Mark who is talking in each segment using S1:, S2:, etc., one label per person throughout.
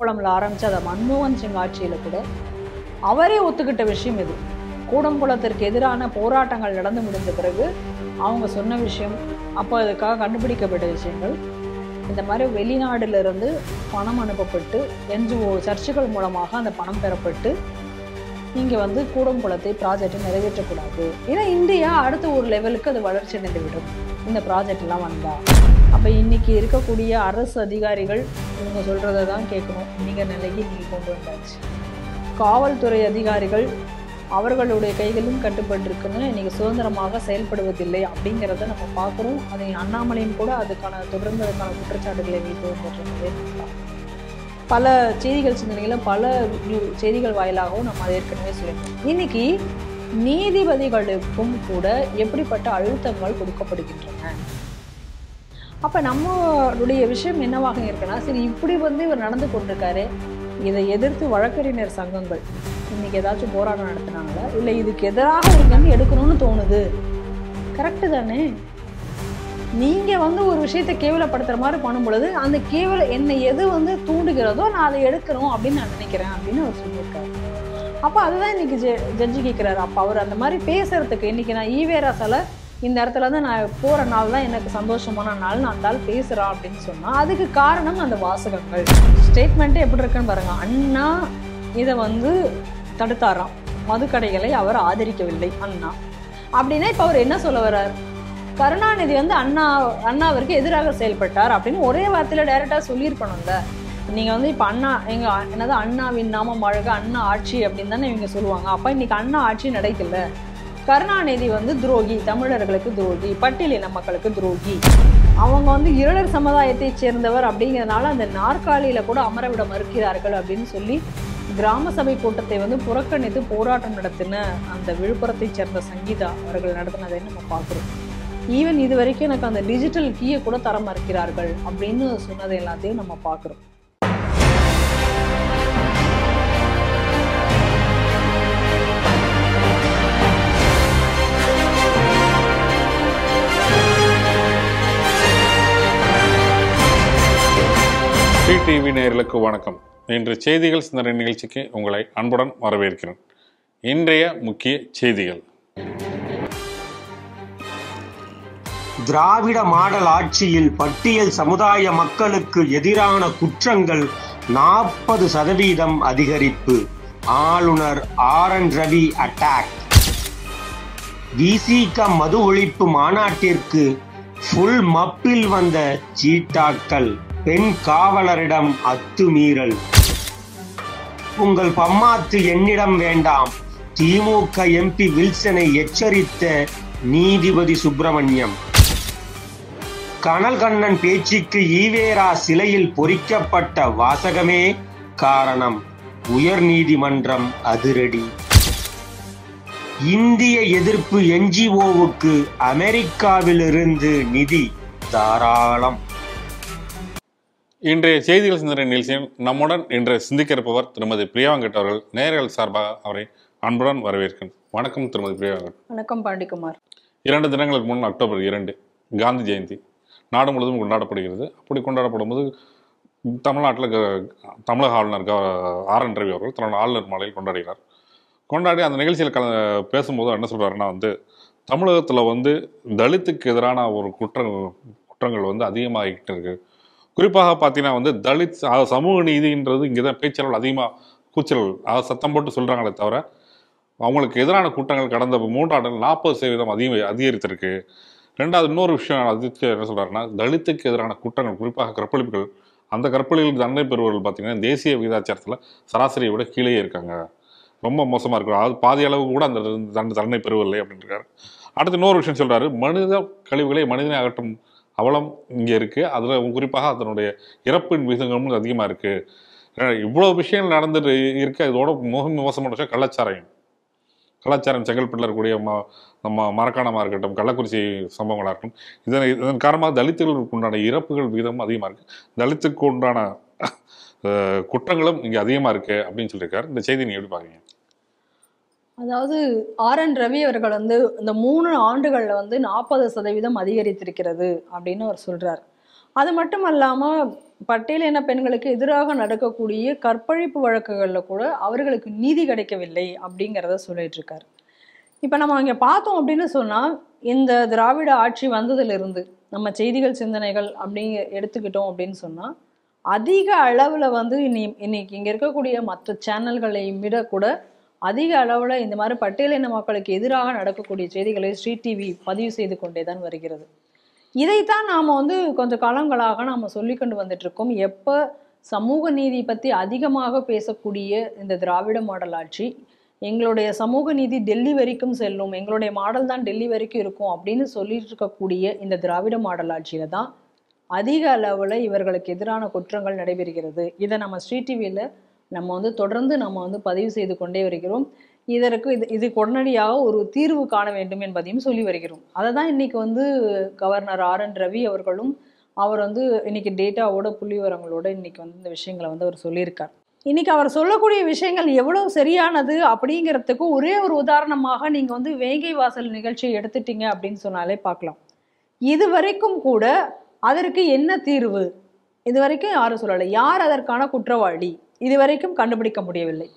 S1: கூடம்புல ஆரம்பித்து அதை மன்மோகன் சிங் ஆட்சியில் கூட அவரே ஒத்துக்கிட்ட விஷயம் இது கூடம்புலத்திற்கு எதிரான போராட்டங்கள் நடந்து முடிந்த பிறகு அவங்க சொன்ன விஷயம் அப்போ அதுக்காக கண்டுபிடிக்கப்பட்ட விஷயங்கள் இந்த மாதிரி வெளிநாடுலேருந்து பணம் அனுப்பப்பட்டு என்ஜிஓ சர்ச்சுகள் மூலமாக அந்த பணம் பெறப்பட்டு இங்கே வந்து கூடம்புலத்தை ப்ராஜெக்டை நிறைவேற்றக்கூடாது ஏன்னா இந்தியா அடுத்த ஒரு லெவலுக்கு அது வளர்ச்சி அடைந்து விடும் இந்த ப்ராஜெக்ட்லாம் வந்தால் அப்போ இன்றைக்கி இருக்கக்கூடிய அரசு அதிகாரிகள் இவங்க சொல்கிறத தான் கேட்கணும் நீங்கள் நிலைக்கு நீங்கள் கொண்டு வந்தாச்சு காவல்துறை அதிகாரிகள் அவர்களுடைய கைகளும் கட்டுப்பட்டிருக்குன்னு இன்றைக்கி சுதந்திரமாக செயல்படுவதில்லை அப்படிங்கிறத நம்ம பார்க்குறோம் அதை அண்ணாமலையும் கூட அதுக்கான தொடர்ந்து அதுக்கான குற்றச்சாட்டுகளை வீட்டு வந்துட்டுருந்ததே பல செய்திகள் சிந்தனைகளை பல செய்திகள் வாயிலாகவும் நம்ம அதை ஏற்கனவே சொல்லியிருக்கோம் இன்னைக்கு நீதிபதிகளுக்கும் கூட எப்படிப்பட்ட அழுத்தங்கள் கொடுக்கப்படுகின்றன அப்போ நம்மளுடைய விஷயம் என்னவாக இருக்குன்னா சரி இப்படி வந்து இவர் நடந்து கொண்டிருக்காரு இதை எதிர்த்து வழக்கறிஞர் சங்கங்கள் இன்றைக்கி ஏதாச்சும் போராட்டம் நடத்துனாங்களா இல்லை இதுக்கு எதிராக ஒரு கண் எடுக்கணும்னு தோணுது கரெக்டு தானே நீங்கள் வந்து ஒரு விஷயத்தை கேவலப்படுத்துகிற மாதிரி பண்ணும்பொழுது அந்த கேவல என்னை எது வந்து தூண்டுகிறதோ நான் அதை எடுக்கணும் அப்படின்னு நான் நினைக்கிறேன் அப்படின்னு அவர் சொல்லியிருக்காரு அப்போ அதுதான் இன்றைக்கி ஜெ ஜட்ஜி கேட்குறாரு அப்போ அவர் அந்த மாதிரி பேசுகிறதுக்கு இன்றைக்கி நான் ஈவேரா சில இந்த இடத்துல தான் நான் போகிற நாள் தான் எனக்கு சந்தோஷமான நாள் நான் அந்த ஆள் பேசுகிறான் அப்படின்னு சொன்னால் அதுக்கு காரணம் அந்த வாசகங்கள் ஸ்டேட்மெண்ட்டே எப்படி இருக்குன்னு பாருங்கள் அண்ணா இதை வந்து தடுத்தாராம் மதுக்கடைகளை அவர் ஆதரிக்கவில்லை அண்ணா அப்படின்னா இப்போ அவர் என்ன சொல்ல வர்றார் கருணாநிதி வந்து அண்ணா அண்ணாவிற்கு எதிராக செயல்பட்டார் அப்படின்னு ஒரே வார்த்தையில் டைரெக்டாக சொல்லியிருக்கணும்ல நீங்கள் வந்து இப்போ அண்ணா எங்கள் என்னது அண்ணாவின் நாமம் அழகு அண்ணா ஆட்சி அப்படின்னு தானே இவங்க சொல்லுவாங்க அப்போ இன்றைக்கி அண்ணா ஆட்சி நடக்கல கருணாநிதி வந்து துரோகி தமிழர்களுக்கு துரோகி பட்டியலின மக்களுக்கு துரோகி அவங்க வந்து இருளர் சமுதாயத்தை சேர்ந்தவர் அப்படிங்கிறதுனால அந்த நாற்காலியில் கூட அமரவிட மறுக்கிறார்கள் அப்படின்னு சொல்லி கிராம சபை கூட்டத்தை வந்து புறக்கணித்து போராட்டம் நடத்தின அந்த விழுப்புரத்தைச் சேர்ந்த சங்கீதா அவர்கள் நடத்தினதை நம்ம பார்க்குறோம் ஈவன் இது வரைக்கும் எனக்கு அந்த டிஜிட்டல் கீயை கூட தர மறுக்கிறார்கள் அப்படின்னு சொன்னதை எல்லாத்தையும் நம்ம பார்க்குறோம்
S2: டிவி நேர்களுக்கு வணக்கம் இன்று செய்திகள் சிந்தனை நிகழ்ச்சிக்கு உங்களை அன்புடன் வரவேற்கிறேன் இன்றைய முக்கிய செய்திகள்
S1: திராவிட மாடல்
S2: ஆட்சியில் பட்டியல் சமுதாய மக்களுக்கு எதிரான குற்றங்கள் நாற்பது சதவீதம் அதிகரிப்பு ஆளுநர் ஆர் என் ரவி அட்டாக் விசிக மது ஒழிப்பு மாநாட்டிற்கு ஃபுல் மப்பில் வந்த சீட்டாக்கள் பெண் காவலரிடம் அத்துமீறல் உங்கள் பம்மாத்து என்னிடம் வேண்டாம் திமுக எம்பி வில்சனை எச்சரித்த நீதிபதி சுப்பிரமணியம் கனல் கண்ணன் பேச்சுக்கு ஈவேரா சிலையில் பொறிக்கப்பட்ட வாசகமே காரணம் உயர் நீதிமன்றம் அதிரடி இந்திய எதிர்ப்பு என்ஜிஓவுக்கு அமெரிக்காவிலிருந்து நிதி தாராளம் இன்றைய செய்திகள் சிந்தனை நிகழ்ச்சியில் நம்முடன் இன்று சிந்திக்கிறப்பவர் திருமதி பிரியாங்கட் அவர்கள் நேர்கள் சார்பாக அவரை அன்புடன் வரவேற்கிறேன் வணக்கம் திருமதி பிரியாங்கட்
S1: வணக்கம் பாண்டிக்குமார்
S2: இரண்டு தினங்களுக்கு முன் அக்டோபர் இரண்டு காந்தி ஜெயந்தி நாடு முழுவதும் கொண்டாடப்படுகிறது அப்படி கொண்டாடப்படும் போது தமிழ்நாட்டில் தமிழக ஆளுநர் ஆர் என் ரவி அவர்கள் தன்னோட ஆளுநர் மாலையில் கொண்டாடுகிறார் கொண்டாடி அந்த நிகழ்ச்சியில் கல பேசும்போது என்ன சொல்கிறாருன்னா வந்து தமிழகத்தில் வந்து தலித்துக்கு எதிரான ஒரு குற்ற குற்றங்கள் வந்து அதிகமாகிக்கிட்டு இருக்குது குறிப்பாக பார்த்தீங்கன்னா வந்து தலித் சமூக நீதின்றது இங்கே தான் பேச்சாளர்கள் அதிகமாக கூச்சல் அதாவது சத்தம் போட்டு சொல்கிறாங்களே தவிர அவங்களுக்கு எதிரான கூட்டங்கள் கடந்த மூன்றாண்டு நாற்பது சதவீதம் அதிக அதிகரித்திருக்கு ரெண்டாவது இன்னொரு விஷயம் அதிர்ச்சி என்ன சொல்கிறாருன்னா தலித்துக்கு எதிரான கூட்டங்கள் குறிப்பாக கற்பழிப்புகள் அந்த கற்பழிகள் தண்டனை பெறுவர்கள் பார்த்திங்கன்னா தேசிய விகிதாச்சாரத்தில் சராசரியை விட கீழே இருக்காங்க ரொம்ப மோசமாக இருக்கும் அதாவது பாதி அளவு கூட அந்த தண்டனை பெறுவதில்லை அப்படின்ட்டுருக்காரு அடுத்து இன்னொரு விஷயம் சொல்கிறாரு மனித கழிவுகளை மனிதனை அகற்றும் அவலம் இங்கே இருக்குது அதில் குறிப்பாக அதனுடைய இறப்பின் விகிதங்களும் அதிகமாக இருக்குது இவ்வளோ விஷயங்கள் நடந்துட்டு இருக்குது அதோட முக மோசமான விஷயம் கள்ளச்சாராயம் கலாச்சாரம் செங்கல்பட்டில் இருக்கக்கூடிய ம நம்ம மரக்காணமாக இருக்கட்டும் கள்ளக்குறிச்சி சம்பவங்களாக இருக்கட்டும் இதன் இதன் காரணமாக தலித்துகளுக்கு உண்டான இறப்புகள் விகிதமும் அதிகமாக இருக்குது தலித்துக்கு உண்டான குற்றங்களும் இங்கே அதிகமாக இருக்குது அப்படின்னு சொல்லியிருக்காரு இந்த செய்தி நீங்கள் எப்படி பார்க்குறீங்க
S1: அதாவது ஆர் என் ரவி அவர்கள் வந்து இந்த மூணு ஆண்டுகளில் வந்து நாற்பது சதவீதம் அதிகரித்திருக்கிறது அப்படின்னு அவர் சொல்கிறார் அது மட்டும் அல்லாமல் பட்டியலின பெண்களுக்கு எதிராக நடக்கக்கூடிய கற்பழிப்பு வழக்குகளில் கூட அவர்களுக்கு நீதி கிடைக்கவில்லை அப்படிங்கிறத சொல்லிட்டுருக்கார் இப்போ நம்ம இங்கே பார்த்தோம் அப்படின்னு சொன்னால் இந்த திராவிட ஆட்சி வந்ததுலேருந்து நம்ம செய்திகள் சிந்தனைகள் அப்படிங்க எடுத்துக்கிட்டோம் அப்படின்னு சொன்னால் அதிக அளவில் வந்து இன்னி இன்னைக்கு இங்கே இருக்கக்கூடிய மற்ற சேனல்களையும் விட கூட அதிக அளவில் இந்த மாதிரி பட்டியலின மக்களுக்கு எதிராக நடக்கக்கூடிய செய்திகளை ஸ்ரீ டிவி பதிவு செய்து கொண்டே தான் வருகிறது இதைத்தான் நாம் வந்து கொஞ்சம் காலங்களாக நாம் சொல்லிக்கொண்டு வந்துட்டு இருக்கோம் எப்போ சமூக நீதி பற்றி அதிகமாக பேசக்கூடிய இந்த திராவிட மாடல் ஆட்சி எங்களுடைய சமூக நீதி டெல்லி வரைக்கும் செல்லும் எங்களுடைய மாடல் தான் டெல்லி வரைக்கும் இருக்கும் அப்படின்னு சொல்லிட்டு இருக்கக்கூடிய இந்த திராவிட மாடல் ஆட்சியில தான் அதிக அளவில் இவர்களுக்கு எதிரான குற்றங்கள் நடைபெறுகிறது இதை நம்ம ஸ்ரீ டிவியில் நம்ம வந்து தொடர்ந்து நம்ம வந்து பதிவு செய்து கொண்டே வருகிறோம் இதற்கு இது இதுக்கு உடனடியாக ஒரு தீர்வு காண வேண்டும் என்பதையும் சொல்லி வருகிறோம் அதை தான் இன்னைக்கு வந்து கவர்னர் ஆர் என் ரவி அவர்களும் அவர் வந்து இன்னைக்கு டேட்டாவோட புள்ளிவரங்களோட இன்னைக்கு வந்து இந்த விஷயங்களை வந்து அவர் சொல்லியிருக்கார் இன்னைக்கு அவர் சொல்லக்கூடிய விஷயங்கள் எவ்வளவு சரியானது அப்படிங்கிறதுக்கு ஒரே ஒரு உதாரணமாக நீங்க வந்து வேங்கை வாசல் நிகழ்ச்சியை எடுத்துட்டீங்க அப்படின்னு சொன்னாலே பார்க்கலாம் இது வரைக்கும் கூட அதற்கு என்ன தீர்வு இது வரைக்கும் யாரும் சொல்லலை யார் அதற்கான குற்றவாளி இதுவரைக்கும் கண்டுபிடிக்க முடியவில்லை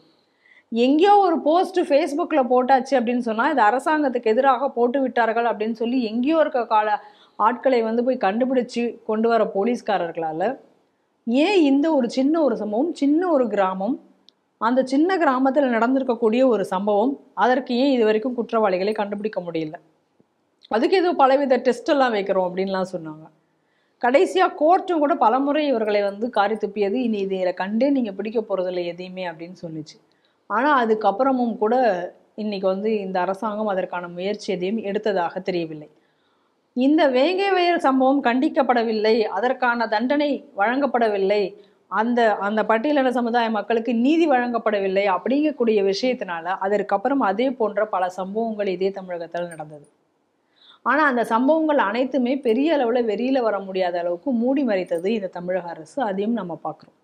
S1: எங்கேயோ ஒரு போஸ்ட் ஃபேஸ்புக்கில் போட்டாச்சு அப்படின்னு சொன்னால் இது அரசாங்கத்துக்கு எதிராக போட்டு விட்டார்கள் அப்படின்னு சொல்லி எங்கேயோ இருக்க கால ஆட்களை வந்து போய் கண்டுபிடிச்சு கொண்டு வர போலீஸ்காரர்களால் ஏன் இந்த ஒரு சின்ன ஒரு சம்பவம் சின்ன ஒரு கிராமம் அந்த சின்ன கிராமத்தில் நடந்திருக்கக்கூடிய ஒரு சம்பவம் அதற்கு ஏன் இது வரைக்கும் குற்றவாளிகளை கண்டுபிடிக்க முடியல அதுக்கு எதுவும் பலவித டெஸ்ட் எல்லாம் வைக்கிறோம் அப்படின்லாம் சொன்னாங்க கடைசியாக கோர்ட்டும் கூட பலமுறை இவர்களை வந்து காரி துப்பியது இனி இதை கண்டே நீங்கள் பிடிக்க போகிறதில்ல எதையுமே அப்படின்னு சொல்லிச்சு ஆனால் அதுக்கப்புறமும் கூட இன்றைக்கி வந்து இந்த அரசாங்கம் அதற்கான முயற்சி எதையும் எடுத்ததாக தெரியவில்லை இந்த வேங்கை வயல் சம்பவம் கண்டிக்கப்படவில்லை அதற்கான தண்டனை வழங்கப்படவில்லை அந்த அந்த பட்டியலின சமுதாய மக்களுக்கு நீதி வழங்கப்படவில்லை அப்படிங்கக்கூடிய விஷயத்தினால அதற்கப்புறம் அதே போன்ற பல சம்பவங்கள் இதே தமிழகத்தில் நடந்தது ஆனால் அந்த சம்பவங்கள் அனைத்துமே பெரிய அளவில் வெளியில் வர முடியாத அளவுக்கு மூடி மறைத்தது இந்த தமிழக அரசு அதையும் நம்ம பார்க்குறோம்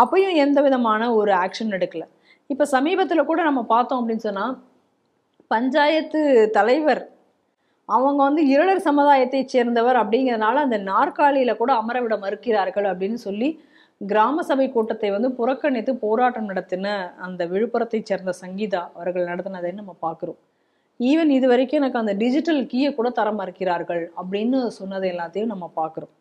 S1: அப்பையும் எந்த விதமான ஒரு ஆக்ஷன் எடுக்கலை இப்போ சமீபத்தில் கூட நம்ம பார்த்தோம் அப்படின்னு சொன்னால் பஞ்சாயத்து தலைவர் அவங்க வந்து இருளர் சமுதாயத்தைச் சேர்ந்தவர் அப்படிங்கிறதுனால அந்த நாற்காலியில் கூட அமரவிட மறுக்கிறார்கள் அப்படின்னு சொல்லி கிராம சபை கூட்டத்தை வந்து புறக்கணித்து போராட்டம் நடத்தின அந்த விழுப்புரத்தை சேர்ந்த சங்கீதா அவர்கள் நடத்தினதை நம்ம பார்க்குறோம் ஈவன் இது வரைக்கும் எனக்கு அந்த டிஜிட்டல் கீயை கூட தர மறுக்கிறார்கள் அப்படின்னு சொன்னது எல்லாத்தையும் நம்ம பார்க்குறோம்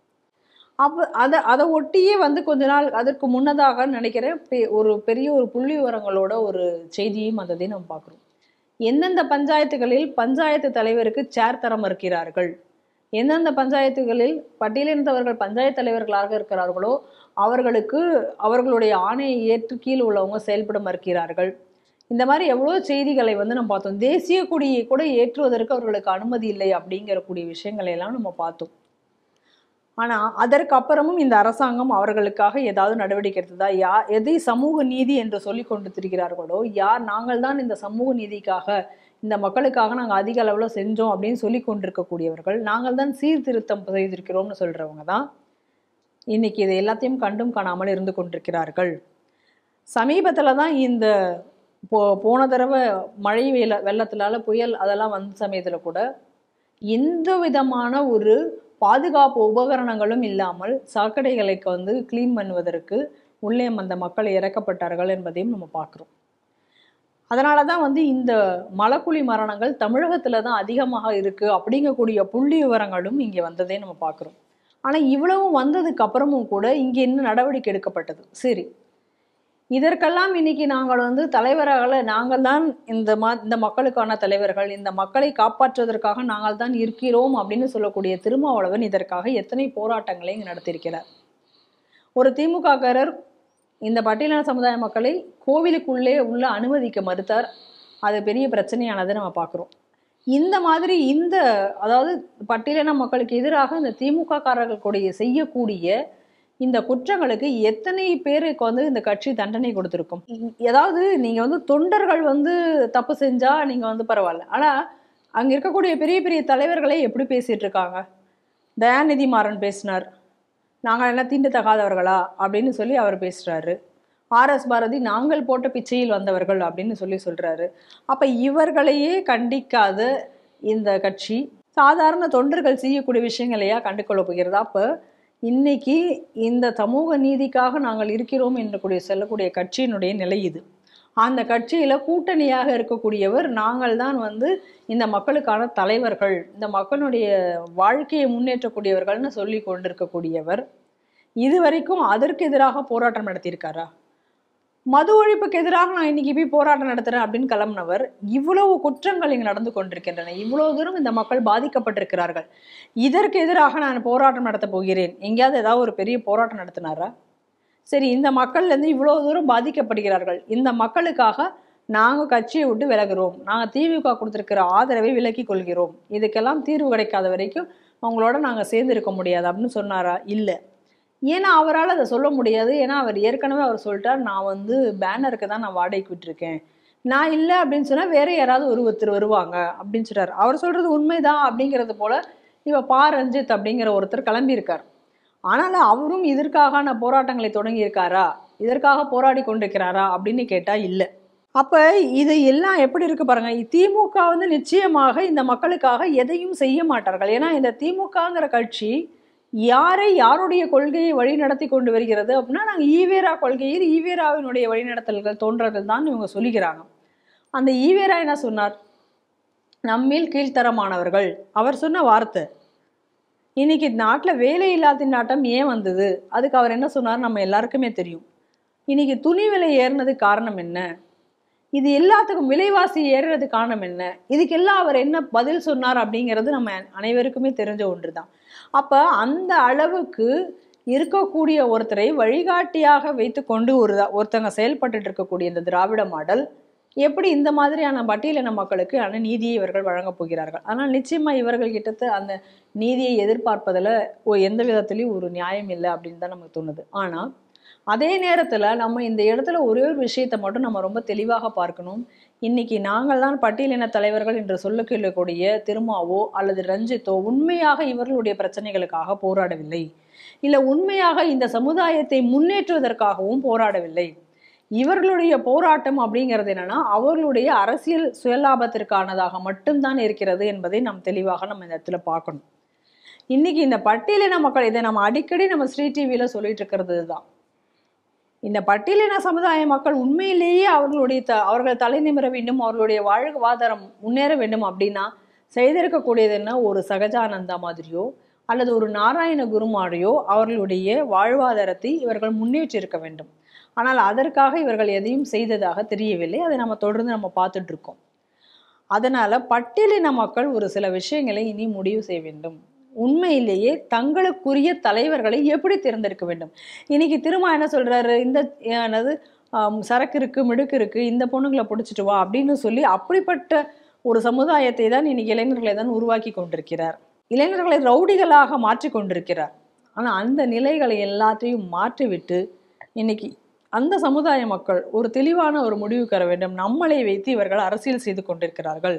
S1: அப்போ அதை அதை ஒட்டியே வந்து கொஞ்ச நாள் அதற்கு முன்னதாக நினைக்கிறேன் ஒரு பெரிய ஒரு புள்ளி விவரங்களோட ஒரு செய்தியும் வந்ததையும் நம்ம பார்க்குறோம் எந்தெந்த பஞ்சாயத்துகளில் பஞ்சாயத்து தலைவருக்கு சேர் தர மறுக்கிறார்கள் எந்தெந்த பஞ்சாயத்துகளில் பட்டியலினத்தவர்கள் பஞ்சாயத்து தலைவர்களாக இருக்கிறார்களோ அவர்களுக்கு அவர்களுடைய ஆணையை ஏற்று கீழ் உள்ளவங்க செயல்பட மறுக்கிறார்கள் இந்த மாதிரி எவ்வளோ செய்திகளை வந்து நம்ம பார்த்தோம் தேசிய கொடியை கூட ஏற்றுவதற்கு அவர்களுக்கு அனுமதி இல்லை கூடிய விஷயங்களை எல்லாம் நம்ம பார்த்தோம் ஆனால் அதற்கு அப்புறமும் இந்த அரசாங்கம் அவர்களுக்காக ஏதாவது நடவடிக்கை எடுத்ததா யா எதை சமூக நீதி என்று சொல்லி கொண்டு யார் நாங்கள் தான் இந்த சமூக நீதிக்காக இந்த மக்களுக்காக நாங்கள் அதிக அளவில் செஞ்சோம் அப்படின்னு சொல்லி கொண்டிருக்கக்கூடியவர்கள் நாங்கள் தான் சீர்திருத்தம் செய்திருக்கிறோம்னு சொல்கிறவங்க தான் இன்னைக்கு இதை எல்லாத்தையும் கண்டும் காணாமல் இருந்து கொண்டிருக்கிறார்கள் சமீபத்தில் தான் இந்த போ போன தடவை மழை வெயில வெள்ளத்தினால புயல் அதெல்லாம் வந்த சமயத்தில் கூட எந்த விதமான ஒரு பாதுகாப்பு உபகரணங்களும் இல்லாமல் சாக்கடைகளை வந்து க்ளீன் பண்ணுவதற்கு உள்ளே அந்த மக்கள் இறக்கப்பட்டார்கள் என்பதையும் நம்ம பார்க்குறோம் அதனால தான் வந்து இந்த மலக்குழி மரணங்கள் தமிழகத்தில் தான் அதிகமாக இருக்குது அப்படிங்கக்கூடிய புள்ளி விவரங்களும் இங்கே வந்ததே நம்ம பார்க்குறோம் ஆனால் இவ்வளவும் வந்ததுக்கு அப்புறமும் கூட இங்கே இன்னும் நடவடிக்கை எடுக்கப்பட்டது சரி இதற்கெல்லாம் இன்னைக்கு நாங்கள் வந்து தலைவராக நாங்கள் தான் இந்த மா இந்த மக்களுக்கான தலைவர்கள் இந்த மக்களை காப்பாற்றுவதற்காக நாங்கள் தான் இருக்கிறோம் அப்படின்னு சொல்லக்கூடிய திருமாவளவன் இதற்காக எத்தனை போராட்டங்களை நடத்தியிருக்கிறார் ஒரு திமுககாரர் இந்த பட்டியலின சமுதாய மக்களை கோவிலுக்குள்ளே உள்ள அனுமதிக்க மறுத்தார் அது பெரிய பிரச்சனையானதை நம்ம பார்க்குறோம் இந்த மாதிரி இந்த அதாவது பட்டியலின மக்களுக்கு எதிராக இந்த திமுக காரர்களுடைய செய்யக்கூடிய இந்த குற்றங்களுக்கு எத்தனை பேருக்கு வந்து இந்த கட்சி தண்டனை கொடுத்துருக்கும் ஏதாவது நீங்கள் வந்து தொண்டர்கள் வந்து தப்பு செஞ்சால் நீங்கள் வந்து பரவாயில்ல ஆனால் அங்கே இருக்கக்கூடிய பெரிய பெரிய தலைவர்களே எப்படி பேசிகிட்டு இருக்காங்க தயாநிதி மாறன் பேசினார் நாங்கள் என்ன தீண்டு தகாதவர்களா அப்படின்னு சொல்லி அவர் பேசுகிறாரு ஆர்எஸ் பாரதி நாங்கள் போட்ட பிச்சையில் வந்தவர்கள் அப்படின்னு சொல்லி சொல்கிறாரு அப்போ இவர்களையே கண்டிக்காத இந்த கட்சி சாதாரண தொண்டர்கள் செய்யக்கூடிய விஷயங்களையா கண்டுகொள்ள போகிறதா அப்போ இன்னைக்கு இந்த சமூக நீதிக்காக நாங்கள் இருக்கிறோம் என்று கூடிய சொல்லக்கூடிய கட்சியினுடைய நிலை இது அந்த கட்சியில் கூட்டணியாக இருக்கக்கூடியவர் நாங்கள் தான் வந்து இந்த மக்களுக்கான தலைவர்கள் இந்த மக்களுடைய வாழ்க்கையை முன்னேற்றக்கூடியவர்கள்னு சொல்லி கொண்டிருக்கக்கூடியவர் இதுவரைக்கும் அதற்கு எதிராக போராட்டம் நடத்தியிருக்காரா மது ஒழிப்புக்கு எதிராக நான் இன்னைக்கு போய் போராட்டம் நடத்துறேன் அப்படின்னு கிளம்பினவர் இவ்வளவு குற்றங்கள் இங்கு நடந்து கொண்டிருக்கின்றன இவ்வளவு தூரம் இந்த மக்கள் பாதிக்கப்பட்டிருக்கிறார்கள் இதற்கு எதிராக நான் போராட்டம் நடத்த போகிறேன் எங்கேயாவது ஏதாவது ஒரு பெரிய போராட்டம் நடத்தினாரா சரி இந்த மக்கள்லேருந்து இவ்வளோ தூரம் பாதிக்கப்படுகிறார்கள் இந்த மக்களுக்காக நாங்கள் கட்சியை விட்டு விலகிறோம் நாங்கள் திமுக கொடுத்துருக்கிற ஆதரவை விலக்கி கொள்கிறோம் இதுக்கெல்லாம் தீர்வு கிடைக்காத வரைக்கும் அவங்களோட நாங்கள் சேர்ந்து இருக்க முடியாது அப்படின்னு சொன்னாரா இல்லை ஏன்னா அவரால் அதை சொல்ல முடியாது ஏன்னா அவர் ஏற்கனவே அவர் சொல்லிட்டார் நான் வந்து பேனருக்கு தான் நான் வாடகைக்கு விட்டுருக்கேன் நான் இல்லை அப்படின்னு சொன்னால் வேற யாராவது ஒரு ஒருத்தர் வருவாங்க அப்படின்னு சொல்கிறார் அவர் சொல்கிறது உண்மைதான் அப்படிங்கிறது போல இவ பா ரஞ்சித் அப்படிங்கிற ஒருத்தர் கிளம்பியிருக்கார் ஆனாலும் அவரும் இதற்காக நான் போராட்டங்களை தொடங்கியிருக்காரா இதற்காக போராடி கொண்டிருக்கிறாரா அப்படின்னு கேட்டால் இல்லை அப்போ இது எல்லாம் எப்படி இருக்கு பாருங்க திமுக வந்து நிச்சயமாக இந்த மக்களுக்காக எதையும் செய்ய மாட்டார்கள் ஏன்னா இந்த திமுகங்கிற கட்சி யாரை யாருடைய கொள்கையை வழி நடத்தி கொண்டு வருகிறது அப்படின்னா நாங்கள் ஈவேரா கொள்கையில் ஈவேராவினுடைய வழிநடத்தல்கள் தோன்றல்கள் தான் இவங்க சொல்லிக்கிறாங்க அந்த ஈவேரா என்ன சொன்னார் நம்மில் கீழ்த்தரமானவர்கள் அவர் சொன்ன வார்த்தை இன்னைக்கு நாட்டில் வேலை இல்லாத திண்டாட்டம் ஏன் வந்தது அதுக்கு அவர் என்ன சொன்னார் நம்ம எல்லாருக்குமே தெரியும் இன்னைக்கு துணி விலை ஏறினது காரணம் என்ன இது எல்லாத்துக்கும் விலைவாசி ஏறுறது காரணம் என்ன இதுக்கெல்லாம் அவர் என்ன பதில் சொன்னார் அப்படிங்கிறது நம்ம அனைவருக்குமே தெரிஞ்ச ஒன்று தான் அப்போ அந்த அளவுக்கு இருக்கக்கூடிய ஒருத்தரை வழிகாட்டியாக வைத்து கொண்டு ஒரு ஒருத்தங்க செயல்பட்டு இருக்கக்கூடிய இந்த திராவிட மாடல் எப்படி இந்த மாதிரியான பட்டியலின மக்களுக்கு ஆனால் நீதியை இவர்கள் வழங்கப் போகிறார்கள் ஆனால் நிச்சயமாக இவர்கள் கிட்டத்து அந்த நீதியை எதிர்பார்ப்பதில் எந்த விதத்துலேயும் ஒரு நியாயம் இல்லை அப்படின்னு தான் நமக்கு தோணுது ஆனால் அதே நேரத்தில் நம்ம இந்த இடத்துல ஒரே ஒரு விஷயத்தை மட்டும் நம்ம ரொம்ப தெளிவாக பார்க்கணும் இன்னைக்கு தான் பட்டியலின தலைவர்கள் என்று சொல்லக்கூடிய திருமாவோ அல்லது ரஞ்சித்தோ உண்மையாக இவர்களுடைய பிரச்சனைகளுக்காக போராடவில்லை இல்லை உண்மையாக இந்த சமுதாயத்தை முன்னேற்றுவதற்காகவும் போராடவில்லை இவர்களுடைய போராட்டம் அப்படிங்கிறது என்னன்னா அவர்களுடைய அரசியல் சுயலாபத்திற்கானதாக மட்டும்தான் இருக்கிறது என்பதை நாம் தெளிவாக நம்ம இந்த இடத்துல பார்க்கணும் இன்னைக்கு இந்த பட்டியலின மக்கள் இதை நம்ம அடிக்கடி நம்ம ஸ்ரீ டிவியில சொல்லிட்டு இருக்கிறது தான் இந்த பட்டியலின சமுதாய மக்கள் உண்மையிலேயே அவர்களுடைய த அவர்கள் தலை நிமிர வேண்டும் அவர்களுடைய வாழ்வாதாரம் முன்னேற வேண்டும் அப்படின்னா செய்திருக்கக்கூடியது என்ன ஒரு சகஜானந்தா மாதிரியோ அல்லது ஒரு நாராயண குருமாரியோ அவர்களுடைய வாழ்வாதாரத்தை இவர்கள் முன்னேற்றிருக்க வேண்டும் ஆனால் அதற்காக இவர்கள் எதையும் செய்ததாக தெரியவில்லை அதை நம்ம தொடர்ந்து நம்ம பார்த்துட்டு இருக்கோம் அதனால பட்டியலின மக்கள் ஒரு சில விஷயங்களை இனி முடிவு செய்ய வேண்டும் உண்மையிலேயே தங்களுக்குரிய தலைவர்களை எப்படி தேர்ந்தெடுக்க வேண்டும் இன்னைக்கு திரும்ப என்ன சொல்றாரு இந்த என்னது சரக்கு இருக்கு மிடுக்கு இருக்கு இந்த பொண்ணுங்களை பிடிச்சிட்டு வா அப்படின்னு சொல்லி அப்படிப்பட்ட ஒரு சமுதாயத்தை தான் இன்னைக்கு இளைஞர்களை தான் உருவாக்கி கொண்டிருக்கிறார் இளைஞர்களை ரவுடிகளாக மாற்றி கொண்டிருக்கிறார் ஆனால் அந்த நிலைகளை எல்லாத்தையும் மாற்றிவிட்டு இன்னைக்கு அந்த சமுதாய மக்கள் ஒரு தெளிவான ஒரு முடிவு கர வேண்டும் நம்மளை வைத்து இவர்கள் அரசியல் செய்து கொண்டிருக்கிறார்கள்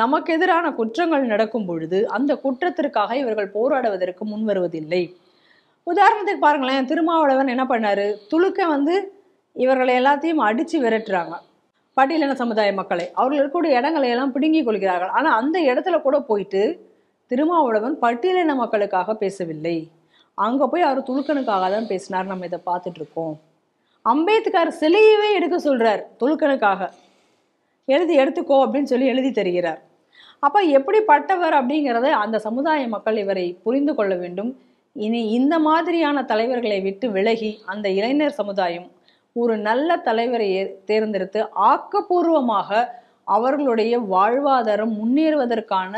S1: நமக்கு எதிரான குற்றங்கள் நடக்கும் பொழுது அந்த குற்றத்திற்காக இவர்கள் போராடுவதற்கு முன் வருவதில்லை உதாரணத்துக்கு பாருங்களேன் திருமாவளவன் என்ன பண்ணாரு துளுக்க வந்து இவர்களை எல்லாத்தையும் அடித்து விரட்டுறாங்க பட்டியலின சமுதாய மக்களை அவர்கள் இருக்கக்கூடிய இடங்களை எல்லாம் பிடுங்கி கொள்கிறார்கள் ஆனால் அந்த இடத்துல கூட போயிட்டு திருமாவளவன் பட்டியலின மக்களுக்காக பேசவில்லை அங்கே போய் அவர் துளுக்கனுக்காக தான் பேசினார் நம்ம இதை பார்த்துட்டு இருக்கோம் அம்பேத்கர் சிலையவே எடுக்க சொல்கிறார் துளுக்கனுக்காக எழுதி எடுத்துக்கோ அப்படின்னு சொல்லி எழுதி தருகிறார் அப்போ எப்படிப்பட்டவர் அப்படிங்கிறத அந்த சமுதாய மக்கள் இவரை புரிந்து கொள்ள வேண்டும் இனி இந்த மாதிரியான தலைவர்களை விட்டு விலகி அந்த இளைஞர் சமுதாயம் ஒரு நல்ல தலைவரை தேர்ந்தெடுத்து ஆக்கப்பூர்வமாக அவர்களுடைய வாழ்வாதாரம் முன்னேறுவதற்கான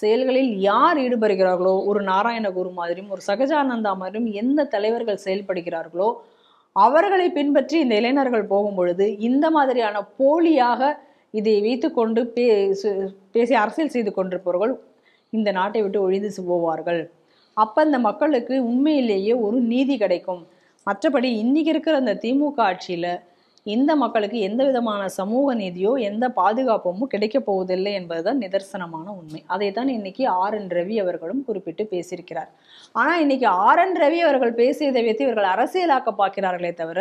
S1: செயல்களில் யார் ஈடுபடுகிறார்களோ ஒரு நாராயணகுரு மாதிரியும் ஒரு சகஜானந்தா மாதிரியும் எந்த தலைவர்கள் செயல்படுகிறார்களோ அவர்களை பின்பற்றி இந்த இளைஞர்கள் போகும் பொழுது இந்த மாதிரியான போலியாக இதை வைத்து கொண்டு பேசி அரசியல் செய்து கொண்டிருப்பவர்கள் இந்த நாட்டை விட்டு ஒழிந்து போவார்கள் அப்போ அந்த மக்களுக்கு உண்மையிலேயே ஒரு நீதி கிடைக்கும் மற்றபடி இன்றைக்கி இருக்கிற அந்த திமுக ஆட்சியில் இந்த மக்களுக்கு எந்த விதமான சமூக நீதியோ எந்த பாதுகாப்பும் கிடைக்க போவதில்லை என்பதுதான் நிதர்சனமான உண்மை அதை தான் இன்னைக்கு ஆர் என் ரவி அவர்களும் குறிப்பிட்டு பேசியிருக்கிறார் ஆனால் இன்னைக்கு ஆர் என் ரவி அவர்கள் பேசியதை வைத்து இவர்கள் அரசியலாக்க பார்க்கிறார்களே தவிர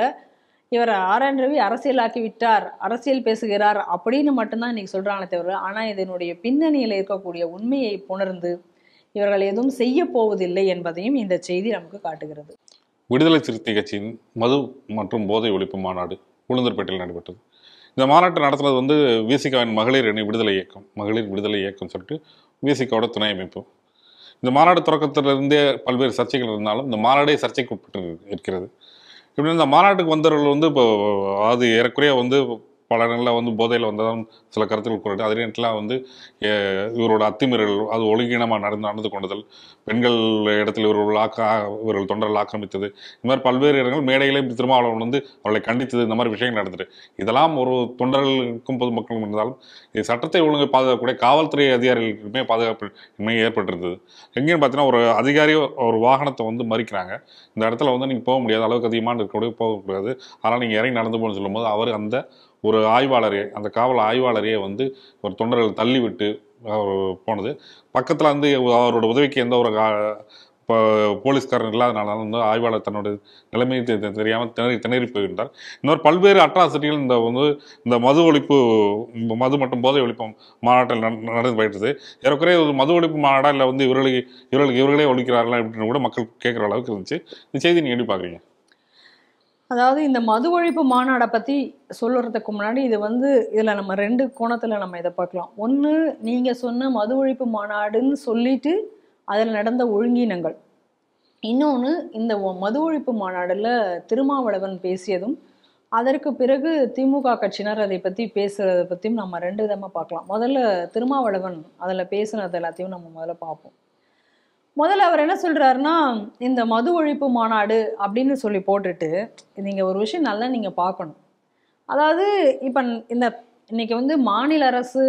S1: இவர் ஆர் என் ரவி அரசியலாக்கி விட்டார் அரசியல் பேசுகிறார் அப்படின்னு மட்டும்தான் இன்னைக்கு சொல்கிறாங்களே தவிர ஆனால் இதனுடைய பின்னணியில் இருக்கக்கூடிய உண்மையை புணர்ந்து இவர்கள் எதுவும் செய்ய போவதில்லை என்பதையும் இந்த செய்தி நமக்கு காட்டுகிறது
S2: விடுதலை சிறுத்தை கட்சியின் மது மற்றும் போதை ஒழிப்பு மாநாடு உளுந்தர்பேட்டையில் நடைபெற்றது இந்த மாநாட்டை நடத்துனது வந்து விசிகாவின் மகளிர் அணி விடுதலை இயக்கம் மகளிர் விடுதலை இயக்கம் சொல்லிட்டு விசிகாவோட துணை அமைப்பு இந்த மாநாடு தொடக்கத்திலிருந்தே பல்வேறு சர்ச்சைகள் இருந்தாலும் இந்த மாநாடே சர்ச்சைக்கு உட்பட்டு இருக்கிறது இப்படி இந்த மாநாட்டுக்கு வந்தவர்கள் வந்து இப்போ அது ஏறக்குறைய வந்து பல இடங்களில் வந்து போதையில் வந்ததும் சில கருத்துக்கள் கூறிட்டு அதே நேரத்தில் வந்து இவரோட அத்துமீறல் அது ஒழுங்கீனமாக நடந்து நடந்து கொண்டதல் பெண்கள் இடத்தில் இவர்கள் ஆக்க இவர்கள் தொண்டர்கள் ஆக்கிரமித்தது இந்த மாதிரி பல்வேறு இடங்கள் மேடையிலே திருமாவளவன் வந்து அவளை கண்டித்தது இந்த மாதிரி விஷயங்கள் நடந்தது இதெல்லாம் ஒரு தொண்டர்களுக்கும் பொதுமக்களும் இருந்தாலும் இது சட்டத்தை ஒழுங்கு பாதுகாக்கக்கூடிய காவல்துறை அதிகாரிகளுக்குமே பாதுகாப்பு இன்மை ஏற்பட்டிருந்தது எங்கேன்னு பார்த்தீங்கன்னா ஒரு அதிகாரி ஒரு வாகனத்தை வந்து மறிக்கிறாங்க இந்த இடத்துல வந்து நீங்கள் போக முடியாது அளவுக்கு அதிகமாக இருக்கக்கூடிய போகக்கூடாது ஆனால் நீங்கள் இறங்கி நடந்து போகணும்னு சொல்லும்போது அவர் அந்த ஒரு ஆய்வாளரே அந்த காவல் ஆய்வாளரையே வந்து ஒரு தொண்டர்கள் தள்ளிவிட்டு போனது பக்கத்தில் வந்து அவரோட உதவிக்கு எந்த ஒரு இப்போ போலீஸ்காரன் இல்லாதனால வந்து ஆய்வாளர் தன்னோட நிலைமையை தெரியாமல் திணறி திணறி போயிருந்தார் இன்னொரு பல்வேறு அட்ராசிட்டிகள் இந்த வந்து இந்த மது ஒழிப்பு மது மற்றும் போதை ஒழிப்பு மாநாட்டில் நடந்து போயிட்டது ஏறக்குறைய ஒரு மது ஒழிப்பு மாநாடா இல்லை வந்து இவர்களுக்கு இவர்களுக்கு இவர்களே ஒழிக்கிறார்களா அப்படின்னு கூட மக்கள் கேட்குற அளவுக்கு இருந்துச்சு இந்த செய்தி நீங்கள் எப்படி பார்க்குறீங்க
S1: அதாவது இந்த மது ஒழிப்பு மாநாடை பற்றி சொல்லுறதுக்கு முன்னாடி இது வந்து இதில் நம்ம ரெண்டு கோணத்தில் நம்ம இதை பார்க்கலாம் ஒன்று நீங்கள் சொன்ன மது ஒழிப்பு மாநாடுன்னு சொல்லிட்டு அதில் நடந்த ஒழுங்கினங்கள் இன்னொன்று இந்த மது ஒழிப்பு மாநாடில் திருமாவளவன் பேசியதும் அதற்கு பிறகு திமுக கட்சியினர் அதை பற்றி பேசுகிறத பற்றியும் நம்ம ரெண்டு விதமாக பார்க்கலாம் முதல்ல திருமாவளவன் அதில் பேசுனது எல்லாத்தையும் நம்ம முதல்ல பார்ப்போம் முதல்ல அவர் என்ன சொல்கிறாருன்னா இந்த மது ஒழிப்பு மாநாடு அப்படின்னு சொல்லி போட்டுட்டு நீங்கள் ஒரு விஷயம் நல்லா நீங்கள் பார்க்கணும் அதாவது இப்போ இந்த இன்றைக்கி வந்து மாநில அரசு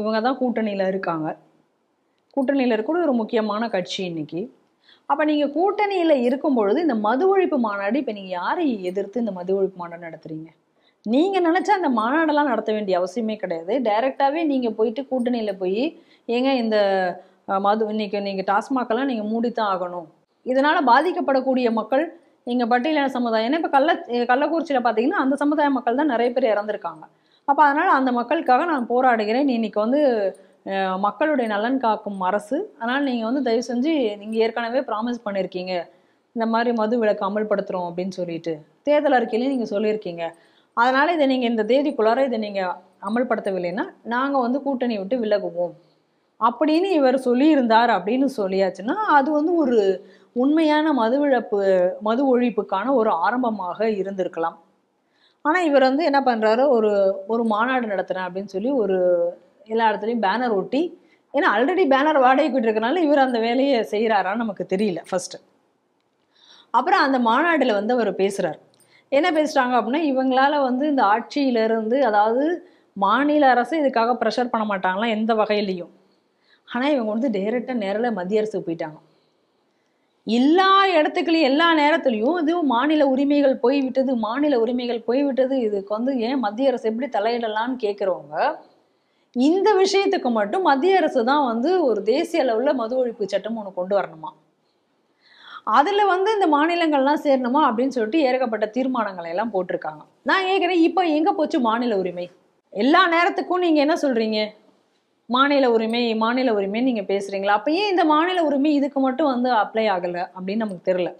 S1: இவங்க தான் கூட்டணியில் இருக்காங்க கூட்டணியில் இருக்கிற ஒரு முக்கியமான கட்சி இன்றைக்கி அப்போ நீங்கள் கூட்டணியில் இருக்கும் பொழுது இந்த மது ஒழிப்பு மாநாடு இப்போ நீங்கள் யாரை எதிர்த்து இந்த மது ஒழிப்பு மாநாடு நடத்துகிறீங்க நீங்கள் நினச்சா அந்த மாநாடெல்லாம் நடத்த வேண்டிய அவசியமே கிடையாது டைரெக்டாகவே நீங்கள் போயிட்டு கூட்டணியில் போய் ஏங்க இந்த மது இன்றைக்கி நீங்கள் டாஸ்மாகெல்லாம் நீங்கள் மூடித்தான் ஆகணும் இதனால் பாதிக்கப்படக்கூடிய மக்கள் எங்கள் பட்டியலின சமுதாயம் ஏன்னா இப்போ கள்ள கள்ளக்குறிச்சியில் பார்த்தீங்கன்னா அந்த சமுதாய மக்கள் தான் நிறைய பேர் இறந்துருக்காங்க அப்போ அதனால் அந்த மக்களுக்காக நான் போராடுகிறேன் இன்னைக்கு வந்து மக்களுடைய நலன் காக்கும் அரசு அதனால் நீங்கள் வந்து தயவு செஞ்சு நீங்கள் ஏற்கனவே ப்ராமிஸ் பண்ணியிருக்கீங்க இந்த மாதிரி மது விலக்கு அமல்படுத்துகிறோம் அப்படின்னு சொல்லிட்டு தேர்தல் அறிக்கையிலையும் நீங்கள் சொல்லியிருக்கீங்க அதனால் இதை நீங்கள் இந்த தேதிக்குள்ளார இதை நீங்கள் அமல்படுத்தவில்லைன்னா நாங்கள் வந்து கூட்டணி விட்டு விலகுவோம் அப்படின்னு இவர் சொல்லியிருந்தார் அப்படின்னு சொல்லியாச்சுன்னா அது வந்து ஒரு உண்மையான மதுவிழப்பு மது ஒழிப்புக்கான ஒரு ஆரம்பமாக இருந்திருக்கலாம் ஆனால் இவர் வந்து என்ன பண்ணுறாரு ஒரு ஒரு மாநாடு நடத்துகிறேன் அப்படின்னு சொல்லி ஒரு எல்லா இடத்துலையும் பேனர் ஒட்டி ஏன்னா ஆல்ரெடி பேனர் வாடகை விட்டுருக்கனால இவர் அந்த வேலையை செய்கிறாரான்னு நமக்கு தெரியல ஃபஸ்ட்டு அப்புறம் அந்த மாநாட்டில் வந்து அவர் பேசுகிறார் என்ன பேசுகிறாங்க அப்படின்னா இவங்களால வந்து இந்த ஆட்சியிலேருந்து அதாவது மாநில அரசு இதுக்காக ப்ரெஷர் பண்ண மாட்டாங்களாம் எந்த வகையிலையும் ஆனால் இவங்க வந்து டைரெக்டாக நேரில் மத்திய அரசுக்கு போயிட்டாங்க எல்லா இடத்துக்குலையும் எல்லா நேரத்துலையும் இதுவும் மாநில உரிமைகள் போய்விட்டது மாநில உரிமைகள் போய்விட்டது இதுக்கு வந்து ஏன் மத்திய அரசு எப்படி தலையிடலான்னு கேட்குறவங்க இந்த விஷயத்துக்கு மட்டும் மத்திய அரசு தான் வந்து ஒரு தேசிய அளவில் மது ஒழிப்பு சட்டம் ஒன்று கொண்டு வரணுமா அதில் வந்து இந்த மாநிலங்கள்லாம் சேரணுமா அப்படின்னு சொல்லிட்டு ஏற்கப்பட்ட தீர்மானங்களை எல்லாம் போட்டிருக்காங்க நான் கேட்குறேன் இப்போ எங்கே போச்சு மாநில உரிமை எல்லா நேரத்துக்கும் நீங்கள் என்ன சொல்கிறீங்க மாநில உரிமை மாநில உரிமை நீங்கள் பேசுகிறீங்களா அப்போ ஏன் இந்த மாநில உரிமை இதுக்கு மட்டும் வந்து அப்ளை ஆகலை அப்படின்னு நமக்கு தெரில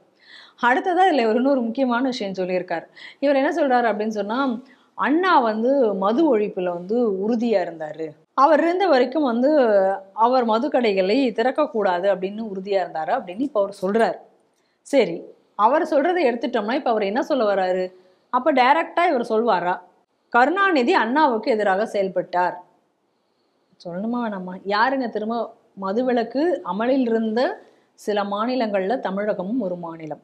S1: அடுத்ததாக இதில் ஒரு இன்னொரு முக்கியமான விஷயம் சொல்லியிருக்கார் இவர் என்ன சொல்கிறாரு அப்படின்னு சொன்னால் அண்ணா வந்து மது ஒழிப்பில் வந்து உறுதியாக இருந்தார் அவர் இருந்த வரைக்கும் வந்து அவர் மது கடைகளை திறக்கக்கூடாது அப்படின்னு உறுதியாக இருந்தார் அப்படின்னு இப்போ அவர் சொல்கிறார் சரி அவர் சொல்கிறத எடுத்துட்டோம்னா இப்போ அவர் என்ன சொல்ல வர்றாரு அப்போ டைரக்டாக இவர் சொல்வாரா கருணாநிதி அண்ணாவுக்கு எதிராக செயல்பட்டார் சொல்லணுமா நம்ம யாருங்க திரும்ப மதுவிலக்கு அமலில் இருந்த சில மாநிலங்களில் தமிழகமும் ஒரு மாநிலம்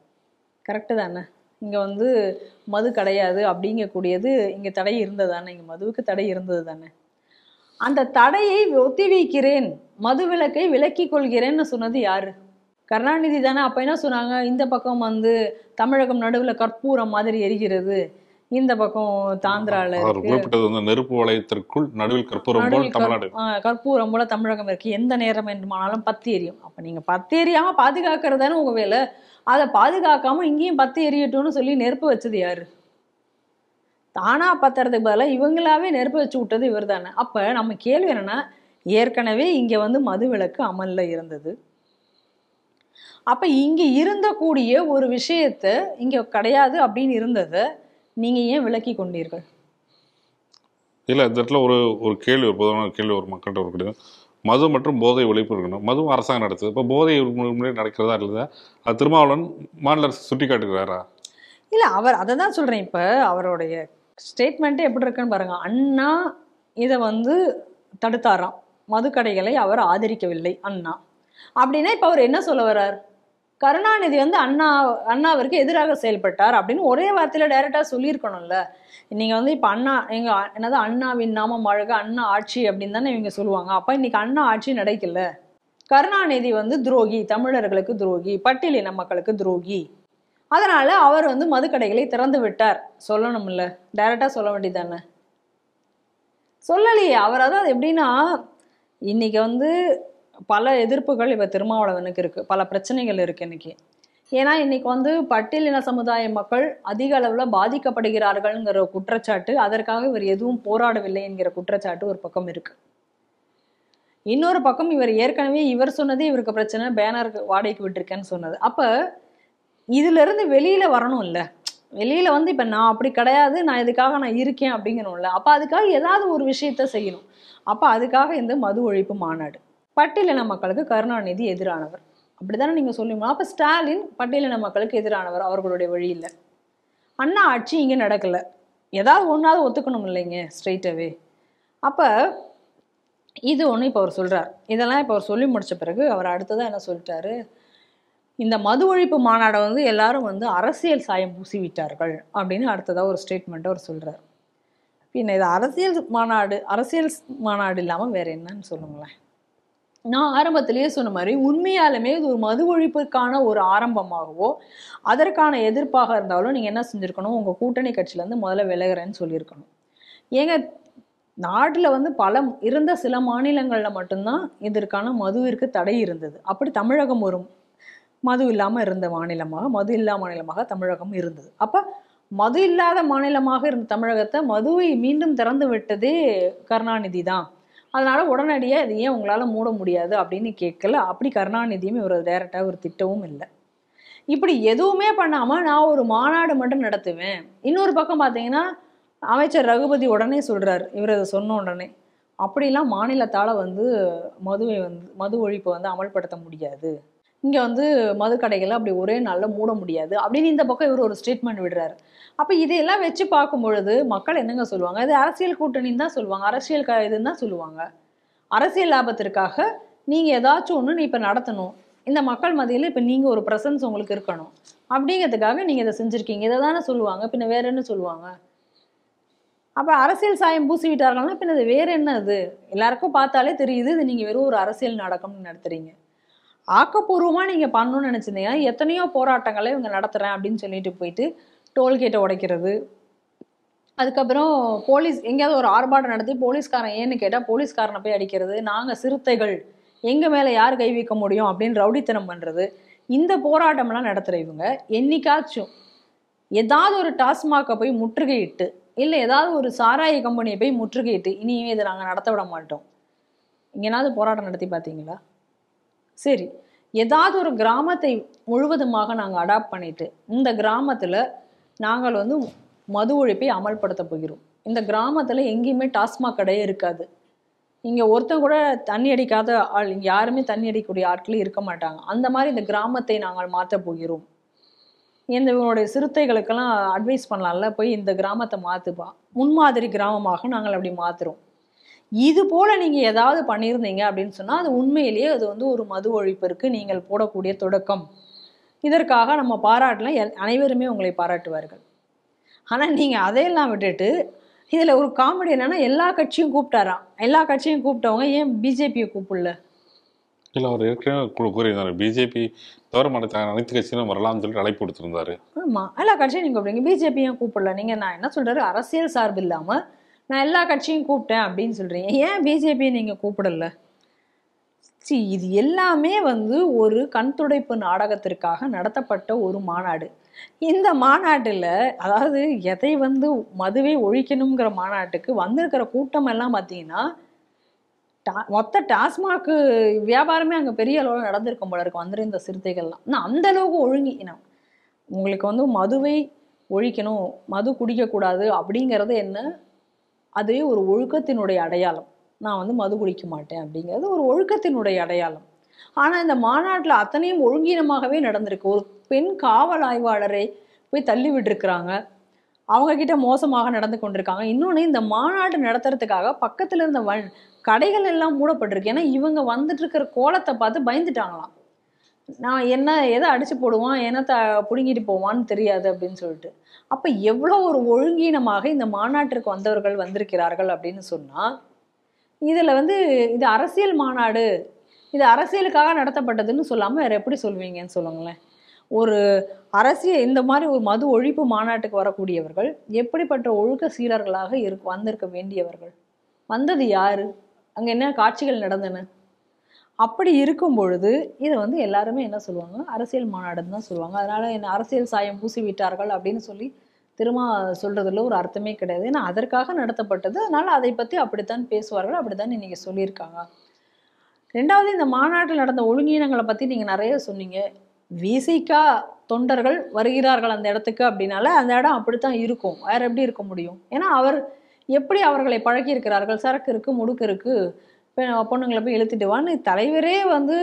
S1: கரெக்டு தானே இங்கே வந்து மது கிடையாது அப்படிங்கக்கூடியது இங்கே தடை இருந்தது தானே இங்கே மதுவுக்கு தடை இருந்தது தானே அந்த தடையை ஒத்திவைக்கிறேன் மது விளக்கை விலக்கி கொள்கிறேன்னு சொன்னது யாரு கருணாநிதி தானே அப்போ என்ன சொன்னாங்க இந்த பக்கம் வந்து தமிழகம் நடுவில் கற்பூரம் மாதிரி எரிகிறது இந்த பக்கம் தாந்திரால இருக்கு குறிப்பிட்டது
S2: வந்து நெருப்பு வளையத்திற்குள் நடுவில் கற்பூரம் போல தமிழ்நாடு
S1: கற்பூரம் போல தமிழகம் இருக்கு எந்த நேரம் என்றுமானாலும் பத்து எரியும் அப்ப நீங்க பத்து எரியாம பாதுகாக்கிறது தானே உங்க வேலை அதை பாதுகாக்காம இங்கேயும் பத்து எரியட்டும்னு சொல்லி நெருப்பு வச்சது யாரு தானா பத்துறதுக்கு பதிலாக இவங்களாவே நெருப்பு வச்சு விட்டது இவர் தானே அப்ப நம்ம கேள்வி என்னன்னா ஏற்கனவே இங்க வந்து மது விளக்கு அமல்ல இருந்தது அப்ப இங்க இருந்தக்கூடிய ஒரு விஷயத்த இங்க கிடையாது அப்படின்னு இருந்தது நீங்கள் ஏன் விளக்கி கொண்டீர்கள்
S2: இல்லை இந்த இடத்துல ஒரு ஒரு கேள்வி ஒரு பொதுவான கேள்வி ஒரு மக்கள்கிட்ட ஒரு கிடையாது மது மற்றும் போதை ஒழிப்பு இருக்கணும் மதுவும் அரசாங்கம் நடத்துது இப்போ போதை முறை நடக்கிறதா இல்லையா அது திருமாவளவன் மாநில அரசு சுட்டி காட்டுக்கிறாரா
S1: இல்லை அவர் அதை தான் சொல்கிறேன் இப்போ அவருடைய ஸ்டேட்மெண்ட்டே எப்படி இருக்குன்னு பாருங்க அண்ணா இதை வந்து தடுத்தாராம் மதுக்கடைகளை அவர் ஆதரிக்கவில்லை அண்ணா அப்படின்னா இப்போ அவர் என்ன சொல்ல வர்றார் கருணாநிதி வந்து அண்ணா அண்ணாவிற்கு எதிராக செயல்பட்டார் அப்படின்னு ஒரே வார்த்தையில டைரக்டா சொல்லியிருக்கணும்ல நீங்க வந்து இப்ப அண்ணா எங்க என்னது அண்ணாவின் நாமம் அழகு அண்ணா ஆட்சி அப்படின்னு தானே இவங்க சொல்லுவாங்க அப்ப இன்னைக்கு அண்ணா ஆட்சி நடக்கல கருணாநிதி வந்து துரோகி தமிழர்களுக்கு துரோகி பட்டியலின மக்களுக்கு துரோகி அதனால அவர் வந்து மதுக்கடைகளை திறந்து விட்டார் சொல்லணும்ல டைரக்டா சொல்ல வேண்டியதானே சொல்லலையே அவர் அதாவது எப்படின்னா இன்னைக்கு வந்து பல எதிர்ப்புகள் இவ திருமாவளவனுக்கு இருக்குது பல பிரச்சனைகள் இருக்குது இன்னைக்கு ஏன்னா இன்னைக்கு வந்து பட்டியலின சமுதாய மக்கள் அதிக அளவில் பாதிக்கப்படுகிறார்கள்ங்கிற குற்றச்சாட்டு அதற்காக இவர் எதுவும் போராடவில்லை என்கிற குற்றச்சாட்டு ஒரு பக்கம் இருக்குது இன்னொரு பக்கம் இவர் ஏற்கனவே இவர் சொன்னதே இவருக்கு பிரச்சனை பேனர் வாடகைக்கு விட்டுருக்கேன்னு சொன்னது அப்போ இருந்து வெளியில் வரணும் இல்லை வெளியில் வந்து இப்போ நான் அப்படி கிடையாது நான் இதுக்காக நான் இருக்கேன் அப்படிங்கிறோம்ல அப்போ அதுக்காக ஏதாவது ஒரு விஷயத்த செய்யணும் அப்போ அதுக்காக இந்த மது ஒழிப்பு மாநாடு பட்டியலின மக்களுக்கு கருணாநிதி எதிரானவர் அப்படித்தானே நீங்கள் சொல்லுவீங்க அப்போ ஸ்டாலின் பட்டியலின மக்களுக்கு எதிரானவர் அவர்களுடைய வழியில் அண்ணா ஆட்சி இங்கே நடக்கலை ஏதாவது ஒன்றாவது ஒத்துக்கணும் இல்லைங்க ஸ்ட்ரெயிட்டாகவே அப்போ இது ஒன்று இப்போ அவர் சொல்கிறார் இதெல்லாம் இப்போ அவர் சொல்லி முடித்த பிறகு அவர் அடுத்ததாக என்ன சொல்லிட்டாரு இந்த மது ஒழிப்பு மாநாடை வந்து எல்லாரும் வந்து அரசியல் சாயம் பூசி விட்டார்கள் அப்படின்னு அடுத்ததாக ஒரு ஸ்டேட்மெண்ட்டை அவர் சொல்கிறார் பின்ன இது அரசியல் மாநாடு அரசியல் மாநாடு இல்லாமல் வேறு என்னன்னு சொல்லுங்களேன் நான் ஆரம்பத்திலேயே சொன்ன மாதிரி உண்மையாலுமே இது ஒரு மது ஒழிப்புக்கான ஒரு ஆரம்பமாகவோ அதற்கான எதிர்ப்பாக இருந்தாலும் நீங்கள் என்ன செஞ்சுருக்கணும் உங்கள் கூட்டணி கட்சியிலேருந்து முதல்ல விலகிறேன்னு சொல்லியிருக்கணும் ஏங்க நாட்டில் வந்து பல இருந்த சில மாநிலங்களில் மட்டும்தான் இதற்கான மதுவிற்கு தடை இருந்தது அப்படி தமிழகம் ஒரு மது இல்லாமல் இருந்த மாநிலமாக மது இல்லா மாநிலமாக தமிழகம் இருந்தது அப்போ மது இல்லாத மாநிலமாக இருந்த தமிழகத்தை மதுவை மீண்டும் திறந்து விட்டதே கருணாநிதி தான் அதனால் உடனடியாக இது ஏன் உங்களால் மூட முடியாது அப்படின்னு கேட்கல அப்படி கருணாநிதியும் இவர் டைரெக்டாக ஒரு திட்டமும் இல்லை இப்படி எதுவுமே பண்ணாமல் நான் ஒரு மாநாடு மட்டும் நடத்துவேன் இன்னொரு பக்கம் பார்த்தீங்கன்னா அமைச்சர் ரகுபதி உடனே சொல்கிறார் இவர் அதை சொன்ன உடனே அப்படிலாம் மாநிலத்தால் வந்து மதுவை வந்து மது ஒழிப்பை வந்து அமல்படுத்த முடியாது இங்கே வந்து மது கடைகளை அப்படி ஒரே நாளில் மூட முடியாது அப்படின்னு இந்த பக்கம் இவர் ஒரு ஸ்டேட்மெண்ட் விடுறாரு அப்போ இதையெல்லாம் வச்சு பார்க்கும் பொழுது மக்கள் என்னங்க சொல்லுவாங்க இது அரசியல் கூட்டணின்னு தான் சொல்லுவாங்க அரசியல் க இதுன்னு தான் சொல்லுவாங்க அரசியல் லாபத்திற்காக நீங்கள் ஏதாச்சும் ஒன்று நீ இப்போ நடத்தணும் இந்த மக்கள் மத்தியில் இப்போ நீங்கள் ஒரு ப்ரெசன்ஸ் உங்களுக்கு இருக்கணும் அப்படிங்கிறதுக்காக நீங்கள் இதை செஞ்சுருக்கீங்க இதை தானே சொல்லுவாங்க பின்ன வேற என்ன சொல்லுவாங்க அப்போ அரசியல் சாயம் பூசி விட்டார்கள்னா பின்ன இது வேற என்ன இது எல்லாருக்கும் பார்த்தாலே தெரியுது இது நீங்கள் வெறும் ஒரு அரசியல் நாடகம்னு நடத்துறீங்க ஆக்கப்பூர்வமாக நீங்கள் பண்ணணும்னு நினச்சிருந்தீங்கன்னா எத்தனையோ போராட்டங்களை இவங்க நடத்துகிறேன் அப்படின்னு சொல்லிட்டு போயிட்டு டோல்கேட்டை உடைக்கிறது அதுக்கப்புறம் போலீஸ் எங்கேயாவது ஒரு ஆர்ப்பாட்டம் நடத்தி போலீஸ்காரன் ஏன்னு கேட்டால் போலீஸ்காரனை போய் அடிக்கிறது நாங்கள் சிறுத்தைகள் எங்கள் மேலே யார் கை வைக்க முடியும் அப்படின்னு ரவுடித்தனம் பண்ணுறது இந்த போராட்டம்லாம் நடத்துகிற இவங்க என்னைக்காச்சும் ஏதாவது ஒரு டாஸ்மாகை போய் முற்றுகையிட்டு இல்லை ஏதாவது ஒரு சாராய கம்பெனியை போய் முற்றுகையிட்டு இனியுமே இதை நாங்கள் நடத்த விட மாட்டோம் இங்கேனாவது போராட்டம் நடத்தி பார்த்தீங்களா சரி ஏதாவது ஒரு கிராமத்தை முழுவதுமாக நாங்கள் அடாப்ட் பண்ணிவிட்டு இந்த கிராமத்தில் நாங்கள் வந்து மது ஒழிப்பை அமல்படுத்த போகிறோம் இந்த கிராமத்தில் எங்கேயுமே டாஸ்மாக் கடையே இருக்காது இங்கே ஒருத்தன் கூட தண்ணி அடிக்காத ஆள் இங்கே யாருமே தண்ணி அடிக்கக்கூடிய ஆட்களும் இருக்க மாட்டாங்க அந்த மாதிரி இந்த கிராமத்தை நாங்கள் மாற்ற போகிறோம் இந்த இவனுடைய சிறுத்தைகளுக்கெல்லாம் அட்வைஸ் பண்ணலாம்ல போய் இந்த கிராமத்தை மாற்றுப்பா முன்மாதிரி கிராமமாக நாங்கள் அப்படி மாற்றுறோம் இது போல் நீங்கள் ஏதாவது பண்ணியிருந்தீங்க அப்படின்னு சொன்னால் அது உண்மையிலேயே அது வந்து ஒரு மது ஒழிப்பிற்கு நீங்கள் போடக்கூடிய தொடக்கம் இதற்காக நம்ம பாராட்டலாம் அனைவருமே உங்களை பாராட்டுவார்கள் ஆனால் நீங்கள் அதையெல்லாம் விட்டுட்டு இதில் ஒரு காமெடி என்னென்னா எல்லா கட்சியும் கூப்பிட்டாராம் எல்லா கட்சியும் கூப்பிட்டவங்க ஏன் பிஜேபியை கூப்பிடல
S2: இல்லை அவர் ஏற்கனவே கூறியிருந்தார் பிஜேபி தவிர மாட்டாங்க அனைத்து கட்சியிலும் வரலாம்னு சொல்லிட்டு அழைப்பு கொடுத்துருந்தாரு
S1: ஆமாம் எல்லா கட்சியும் நீங்கள் கூப்பிடுங்க பிஜேபி ஏன் கூப்பிடல நீங்கள் நான் என்ன சொல்கிறாரு அரசியல் சார்பு இல்லாமல் நான் எல்லா கட்சியும் கூப்பிட்டேன் அப்படின்னு சொல்கிறீங்க ஏன் பிஜேபியை நீங்கள் கூப்பிடல சி இது எல்லாமே வந்து ஒரு கண் துடைப்பு நாடகத்திற்காக நடத்தப்பட்ட ஒரு மாநாடு இந்த மாநாட்டில் அதாவது எதை வந்து மதுவை ஒழிக்கணுங்கிற மாநாட்டுக்கு வந்திருக்கிற கூட்டம் எல்லாம் பார்த்தீங்கன்னா டா மொத்த டாஸ்மாக் வியாபாரமே அங்கே பெரிய அளவில் நடந்திருக்கும் போல இருக்கும் வந்திருந்த சிறுத்தைகள்லாம் ஆனால் அந்த அளவுக்கு ஒழுங்கினம் உங்களுக்கு வந்து மதுவை ஒழிக்கணும் மது குடிக்கக்கூடாது அப்படிங்கிறது என்ன அதே ஒரு ஒழுக்கத்தினுடைய அடையாளம் நான் வந்து மது குடிக்க மாட்டேன் அப்படிங்கிறது ஒரு ஒழுக்கத்தினுடைய அடையாளம் ஆனால் இந்த மாநாட்டில் அத்தனையும் ஒழுங்கீனமாகவே நடந்திருக்கு ஒரு பெண் காவல் ஆய்வாளரை போய் தள்ளி விட்டுருக்குறாங்க அவங்க கிட்ட மோசமாக நடந்து கொண்டிருக்காங்க இன்னொன்று இந்த மாநாடு நடத்துறதுக்காக பக்கத்தில் இருந்த வ கடைகள் எல்லாம் மூடப்பட்டிருக்கு ஏன்னா இவங்க வந்துட்டு இருக்கிற கோலத்தை பார்த்து பயந்துட்டாங்களாம் நான் என்ன எதை அடிச்சு போடுவான் என்னத்தை பிடுங்கிட்டு போவான்னு தெரியாது அப்படின்னு சொல்லிட்டு அப்போ எவ்வளோ ஒரு ஒழுங்கீனமாக இந்த மாநாட்டிற்கு வந்தவர்கள் வந்திருக்கிறார்கள் அப்படின்னு சொன்னால் இதில் வந்து இது அரசியல் மாநாடு இது அரசியலுக்காக நடத்தப்பட்டதுன்னு சொல்லாமல் வேறு எப்படி சொல்வீங்கன்னு சொல்லுங்களேன் ஒரு அரசியல் இந்த மாதிரி ஒரு மது ஒழிப்பு மாநாட்டுக்கு வரக்கூடியவர்கள் எப்படிப்பட்ட ஒழுக்க சீரர்களாக இருக்கு வந்திருக்க வேண்டியவர்கள் வந்தது யார் அங்கே என்ன காட்சிகள் நடந்தன அப்படி இருக்கும் பொழுது இதை வந்து எல்லாருமே என்ன சொல்லுவாங்க அரசியல் மாநாடுன்னு தான் சொல்லுவாங்க அதனால் என்ன அரசியல் சாயம் பூசி விட்டார்கள் அப்படின்னு சொல்லி திரும்ப சொல்கிறதுல ஒரு அர்த்தமே கிடையாது ஏன்னா அதற்காக நடத்தப்பட்டது அதனால் அதை பற்றி அப்படித்தான் பேசுவார்கள் அப்படித்தான் இன்னைக்கு சொல்லியிருக்காங்க ரெண்டாவது இந்த மாநாட்டில் நடந்த ஒழுங்கீனங்களை பற்றி நீங்கள் நிறைய சொன்னீங்க விசிகா தொண்டர்கள் வருகிறார்கள் அந்த இடத்துக்கு அப்படின்னால அந்த இடம் அப்படித்தான் இருக்கும் வேற எப்படி இருக்க முடியும் ஏன்னா அவர் எப்படி அவர்களை பழக்கியிருக்கிறார்கள் சரக்கு இருக்குது முடுக்கு இருக்குது பொண்ணுங்களை போய் இழுத்துட்டு வான்னு தலைவரே வந்து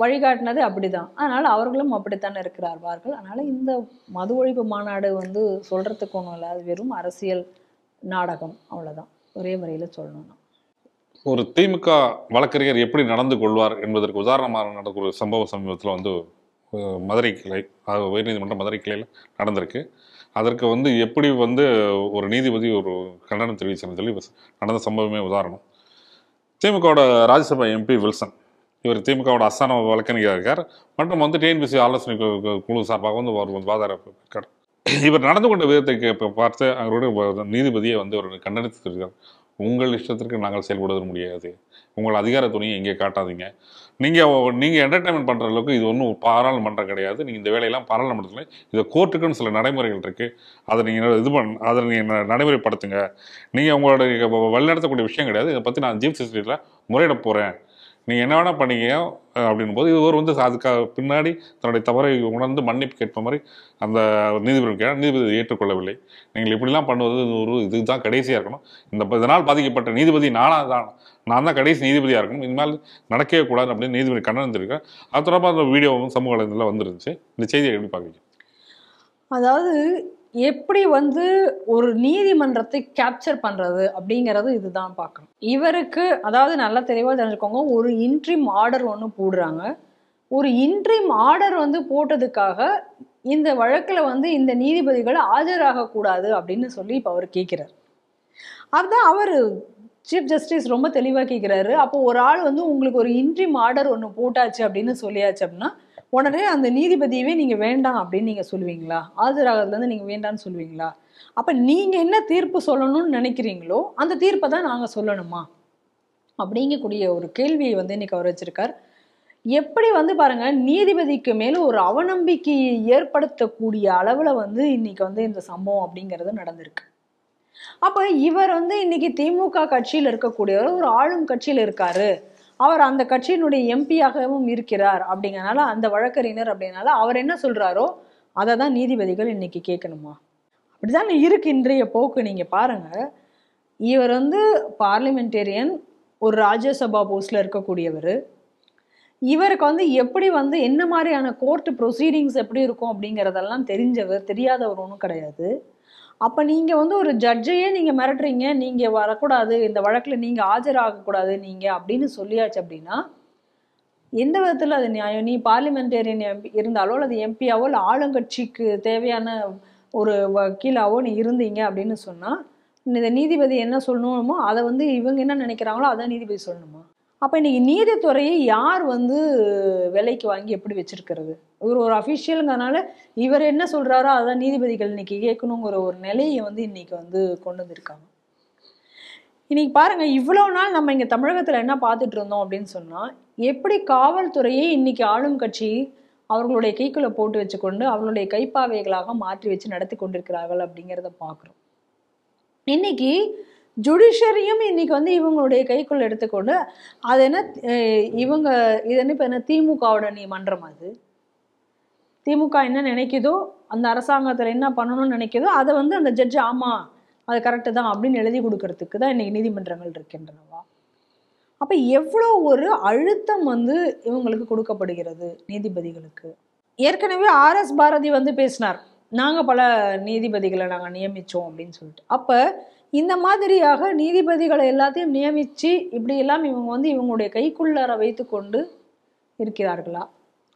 S1: வழிகாட்டினது அப்படி தான் அதனால் அவர்களும் அப்படித்தான் இருக்கிறார்கள் அதனால் இந்த மது ஒழிப்பு மாநாடு வந்து சொல்கிறதுக்கு ஒன்றும் இல்லை அது வெறும் அரசியல் நாடகம் அவ்வளவுதான் ஒரே முறையில சொல்லணும்
S2: ஒரு திமுக வழக்கறிஞர் எப்படி நடந்து கொள்வார் என்பதற்கு உதாரணமாக நடக்கிற சம்பவ சமீபத்தில் வந்து மதுரை கிளை உயர்நீதிமன்றம் மதுரை கிளையில் நடந்திருக்கு அதற்கு வந்து எப்படி வந்து ஒரு நீதிபதி ஒரு கண்டனம் தெரிவிச்சிருந்தது நடந்த சம்பவமே உதாரணம் திமுகவோட ராஜ்யசபா எம்பி வில்சன் இவர் திமுகவோட அஸ்தான வழக்கறிஞராக இருக்கார் மற்றும் வந்து டிஎன்பிசி ஆலோசனை குழு சார்பாக வந்து அவர் வாதார இருக்கார் இவர் நடந்து கொண்ட விதத்தை பார்த்து அவருடைய நீதிபதியை வந்து அவர் கண்டனித்து இருக்கிறார் உங்கள் இஷ்டத்திற்கு நாங்கள் செயல்படுவது முடியாது உங்கள் அதிகார துணியை எங்கே காட்டாதீங்க நீங்கள் நீங்கள் என்டர்டைன்மெண்ட் பண்ணுற அளவுக்கு இது ஒன்றும் பாராளுமன்றம் கிடையாது நீங்கள் இந்த வேலையெல்லாம் பாராளுமன்றத்தில் இதை கோர்ட்டுக்குன்னு சில நடைமுறைகள் இருக்குது அதை நீங்கள் இது பண் அதை நீங்கள் நடைமுறைப்படுத்துங்க நீங்கள் உங்களோட வழிநடத்தக்கூடிய விஷயம் கிடையாது இதை பற்றி நான் ஜீப் சிஸ்டியில் முறையிட போகிறேன் நீங்கள் என்ன வேணால் பண்ணிக்க அப்படின் போது இவர் வந்து அதுக்காக பின்னாடி தன்னுடைய தவறை உணர்ந்து மன்னிப்பு கேட்ப மாதிரி அந்த நீதிபதி கேட்டால் நீதிபதி ஏற்றுக்கொள்ளவில்லை நீங்கள் இப்படிலாம் பண்ணுவது ஒரு இதுதான் கடைசியாக இருக்கணும் இந்த இதனால் பாதிக்கப்பட்ட நீதிபதி நானாக தான் நான் தான் கடைசி நீதிபதியாக இருக்கணும் இனிமேல் நடக்கவே கூடாது அப்படின்னு நீதிபதி கண்டனத்திருக்கேன் அது தொடர்பாக அந்த வீடியோவும் சமூக வலைதளத்தில் வந்துருந்துச்சு இந்த செய்தியை எப்படி பார்க்குறீங்க
S1: அதாவது எப்படி வந்து ஒரு நீதிமன்றத்தை கேப்சர் பண்றது அப்படிங்கறது இதுதான் பார்க்கணும் இவருக்கு அதாவது நல்லா தெளிவாக தெரிஞ்சுக்கோங்க ஒரு இன்ட்ரிம் ஆர்டர் ஒன்று போடுறாங்க ஒரு இன்ட்ரிம் ஆர்டர் வந்து போட்டதுக்காக இந்த வழக்கில் வந்து இந்த நீதிபதிகள் ஆஜராகக்கூடாது அப்படின்னு சொல்லி இப்போ அவர் கேட்கிறார் அதுதான் அவர் சீஃப் ஜஸ்டிஸ் ரொம்ப தெளிவாக கேட்குறாரு அப்போ ஒரு ஆள் வந்து உங்களுக்கு ஒரு இன்ட்ரிம் ஆர்டர் ஒன்று போட்டாச்சு அப்படின்னு சொல்லியாச்சு அப்படின்னா உடனே அந்த நீதிபதியவே நீங்கள் வேண்டாம் அப்படின்னு நீங்கள் சொல்லுவீங்களா ஆஜராகிறதுலேருந்து நீங்கள் வேண்டாம்னு சொல்லுவீங்களா அப்போ நீங்கள் என்ன தீர்ப்பு சொல்லணும்னு நினைக்கிறீங்களோ அந்த தீர்ப்பை தான் நாங்கள் சொல்லணுமா அப்படிங்கக்கூடிய ஒரு கேள்வியை வந்து இன்னைக்கு அவர் வச்சிருக்கார் எப்படி வந்து பாருங்க நீதிபதிக்கு மேல ஒரு அவநம்பிக்கையை ஏற்படுத்தக்கூடிய அளவில் வந்து இன்னைக்கு வந்து இந்த சம்பவம் அப்படிங்கிறது நடந்திருக்கு அப்போ இவர் வந்து இன்னைக்கு திமுக கட்சியில் இருக்கக்கூடியவர் ஒரு ஆளும் கட்சியில் இருக்காரு அவர் அந்த கட்சியினுடைய எம்பியாகவும் இருக்கிறார் அப்படிங்கிறனால அந்த வழக்கறிஞர் அப்படின்னால அவர் என்ன சொல்கிறாரோ அதை தான் நீதிபதிகள் இன்னைக்கு கேட்கணுமா அப்படிதான் இருக்கு இன்றைய போக்கு நீங்கள் பாருங்கள் இவர் வந்து பார்லிமெண்டேரியன் ஒரு ராஜ்யசபா போஸ்டில் இருக்கக்கூடியவர் இவருக்கு வந்து எப்படி வந்து என்ன மாதிரியான கோர்ட் ப்ரொசீடிங்ஸ் எப்படி இருக்கும் அப்படிங்கிறதெல்லாம் தெரிஞ்சவர் தெரியாதவர் ஒன்றும் கிடையாது அப்போ நீங்கள் வந்து ஒரு ஜட்ஜையே நீங்கள் மிரட்டுறீங்க நீங்கள் வரக்கூடாது இந்த வழக்கில் நீங்கள் ஆஜராகக்கூடாது நீங்கள் அப்படின்னு சொல்லியாச்சு அப்படின்னா எந்த விதத்தில் அது நியாயம் நீ பார்லிமெண்டேரியன் எம்பி இருந்தாலோ அல்லது எம்பியாவோ இல்லை ஆளுங்கட்சிக்கு தேவையான ஒரு வக்கீலாவோ நீ இருந்தீங்க அப்படின்னு சொன்னால் இந்த நீதிபதி என்ன சொல்லணுமோ அதை வந்து இவங்க என்ன நினைக்கிறாங்களோ அதை நீதிபதி சொல்லணுமா அப்போ இன்றைக்கி நீதித்துறையை யார் வந்து விலைக்கு வாங்கி எப்படி வச்சுருக்கிறது இவர் ஒரு அஃபிஷியலுங்கிறனால இவர் என்ன சொல்கிறாரோ அதை நீதிபதிகள் இன்னைக்கு கேட்கணுங்கிற ஒரு நிலையை வந்து இன்னைக்கு வந்து கொண்டு வந்திருக்காங்க இன்னைக்கு பாருங்கள் இவ்வளோ நாள் நம்ம இங்கே தமிழகத்தில் என்ன பார்த்துட்டு இருந்தோம் அப்படின்னு சொன்னால் எப்படி காவல்துறையை இன்னைக்கு ஆளும் கட்சி அவர்களுடைய கைக்குள்ளே போட்டு வச்சுக்கொண்டு அவர்களுடைய கைப்பாவைகளாக மாற்றி வச்சு நடத்தி கொண்டிருக்கிறார்கள் அப்படிங்கிறத பார்க்குறோம் இன்னைக்கு ஜுடிஷரியும் இன்னைக்கு வந்து இவங்களுடைய கைக்குள்ள எடுத்துக்கொண்டு அது என்ன இவங்க இது என்ன இப்போ என்ன திமுகவோட நீ மன்றம் அது திமுக என்ன நினைக்குதோ அந்த அரசாங்கத்தில் என்ன பண்ணணும்னு நினைக்குதோ அதை வந்து அந்த ஜட்ஜ் ஆமாம் அது கரெக்டு தான் அப்படின்னு எழுதி கொடுக்கறதுக்கு தான் இன்றைக்கி நீதிமன்றங்கள் இருக்கின்றனவா அப்போ எவ்வளோ ஒரு அழுத்தம் வந்து இவங்களுக்கு கொடுக்கப்படுகிறது நீதிபதிகளுக்கு ஏற்கனவே ஆர்எஸ் பாரதி வந்து பேசினார் நாங்கள் பல நீதிபதிகளை நாங்கள் நியமித்தோம் அப்படின்னு சொல்லிட்டு அப்போ இந்த மாதிரியாக நீதிபதிகளை எல்லாத்தையும் நியமித்து இப்படியெல்லாம் இவங்க வந்து இவங்களுடைய கைக்குள்ளார வைத்து கொண்டு இருக்கிறார்களா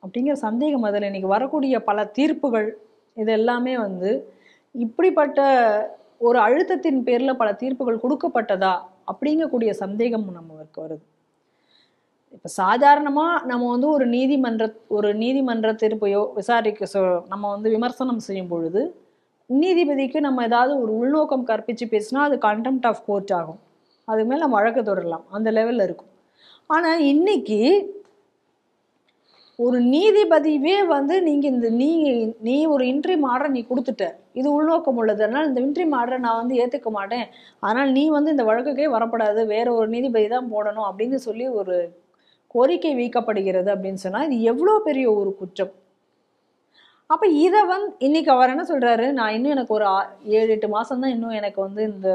S1: அப்படிங்கிற சந்தேகம் அதில் இன்றைக்கி வரக்கூடிய பல தீர்ப்புகள் இது எல்லாமே வந்து இப்படிப்பட்ட ஒரு அழுத்தத்தின் பேரில் பல தீர்ப்புகள் கொடுக்கப்பட்டதா அப்படிங்கக்கூடிய சந்தேகம் நம்மளுக்கு வருது இப்போ சாதாரணமாக நம்ம வந்து ஒரு நீதிமன்ற ஒரு நீதிமன்ற தீர்ப்பையோ விசாரிக்க நம்ம வந்து விமர்சனம் செய்யும் பொழுது நீதிபதிக்கு நம்ம ஏதாவது ஒரு உள்நோக்கம் கற்பித்து பேசினா அது கண்டெம்ட் ஆஃப் கோர்ட் ஆகும் அதுக்கு மேலே நம்ம வழக்கு தொடரலாம் அந்த லெவலில் இருக்கும் ஆனால் இன்னைக்கு ஒரு நீதிபதியே வந்து நீங்கள் இந்த நீ நீ ஒரு இன்ட்ரி மாடரை நீ கொடுத்துட்ட இது உள்நோக்கம் உள்ளது அதனால் இந்த இன்ட்ரி மாடரை நான் வந்து ஏற்றுக்க மாட்டேன் அதனால் நீ வந்து இந்த வழக்குக்கே வரப்படாது வேற ஒரு நீதிபதி தான் போடணும் அப்படின்னு சொல்லி ஒரு கோரிக்கை வீக்கப்படுகிறது அப்படின்னு சொன்னால் இது எவ்வளோ பெரிய ஒரு குற்றம் அப்போ இதை வந்து இன்னைக்கு அவர் என்ன சொல்கிறாரு நான் இன்னும் எனக்கு ஒரு ஏழு எட்டு மாதம் தான் இன்னும் எனக்கு வந்து இந்த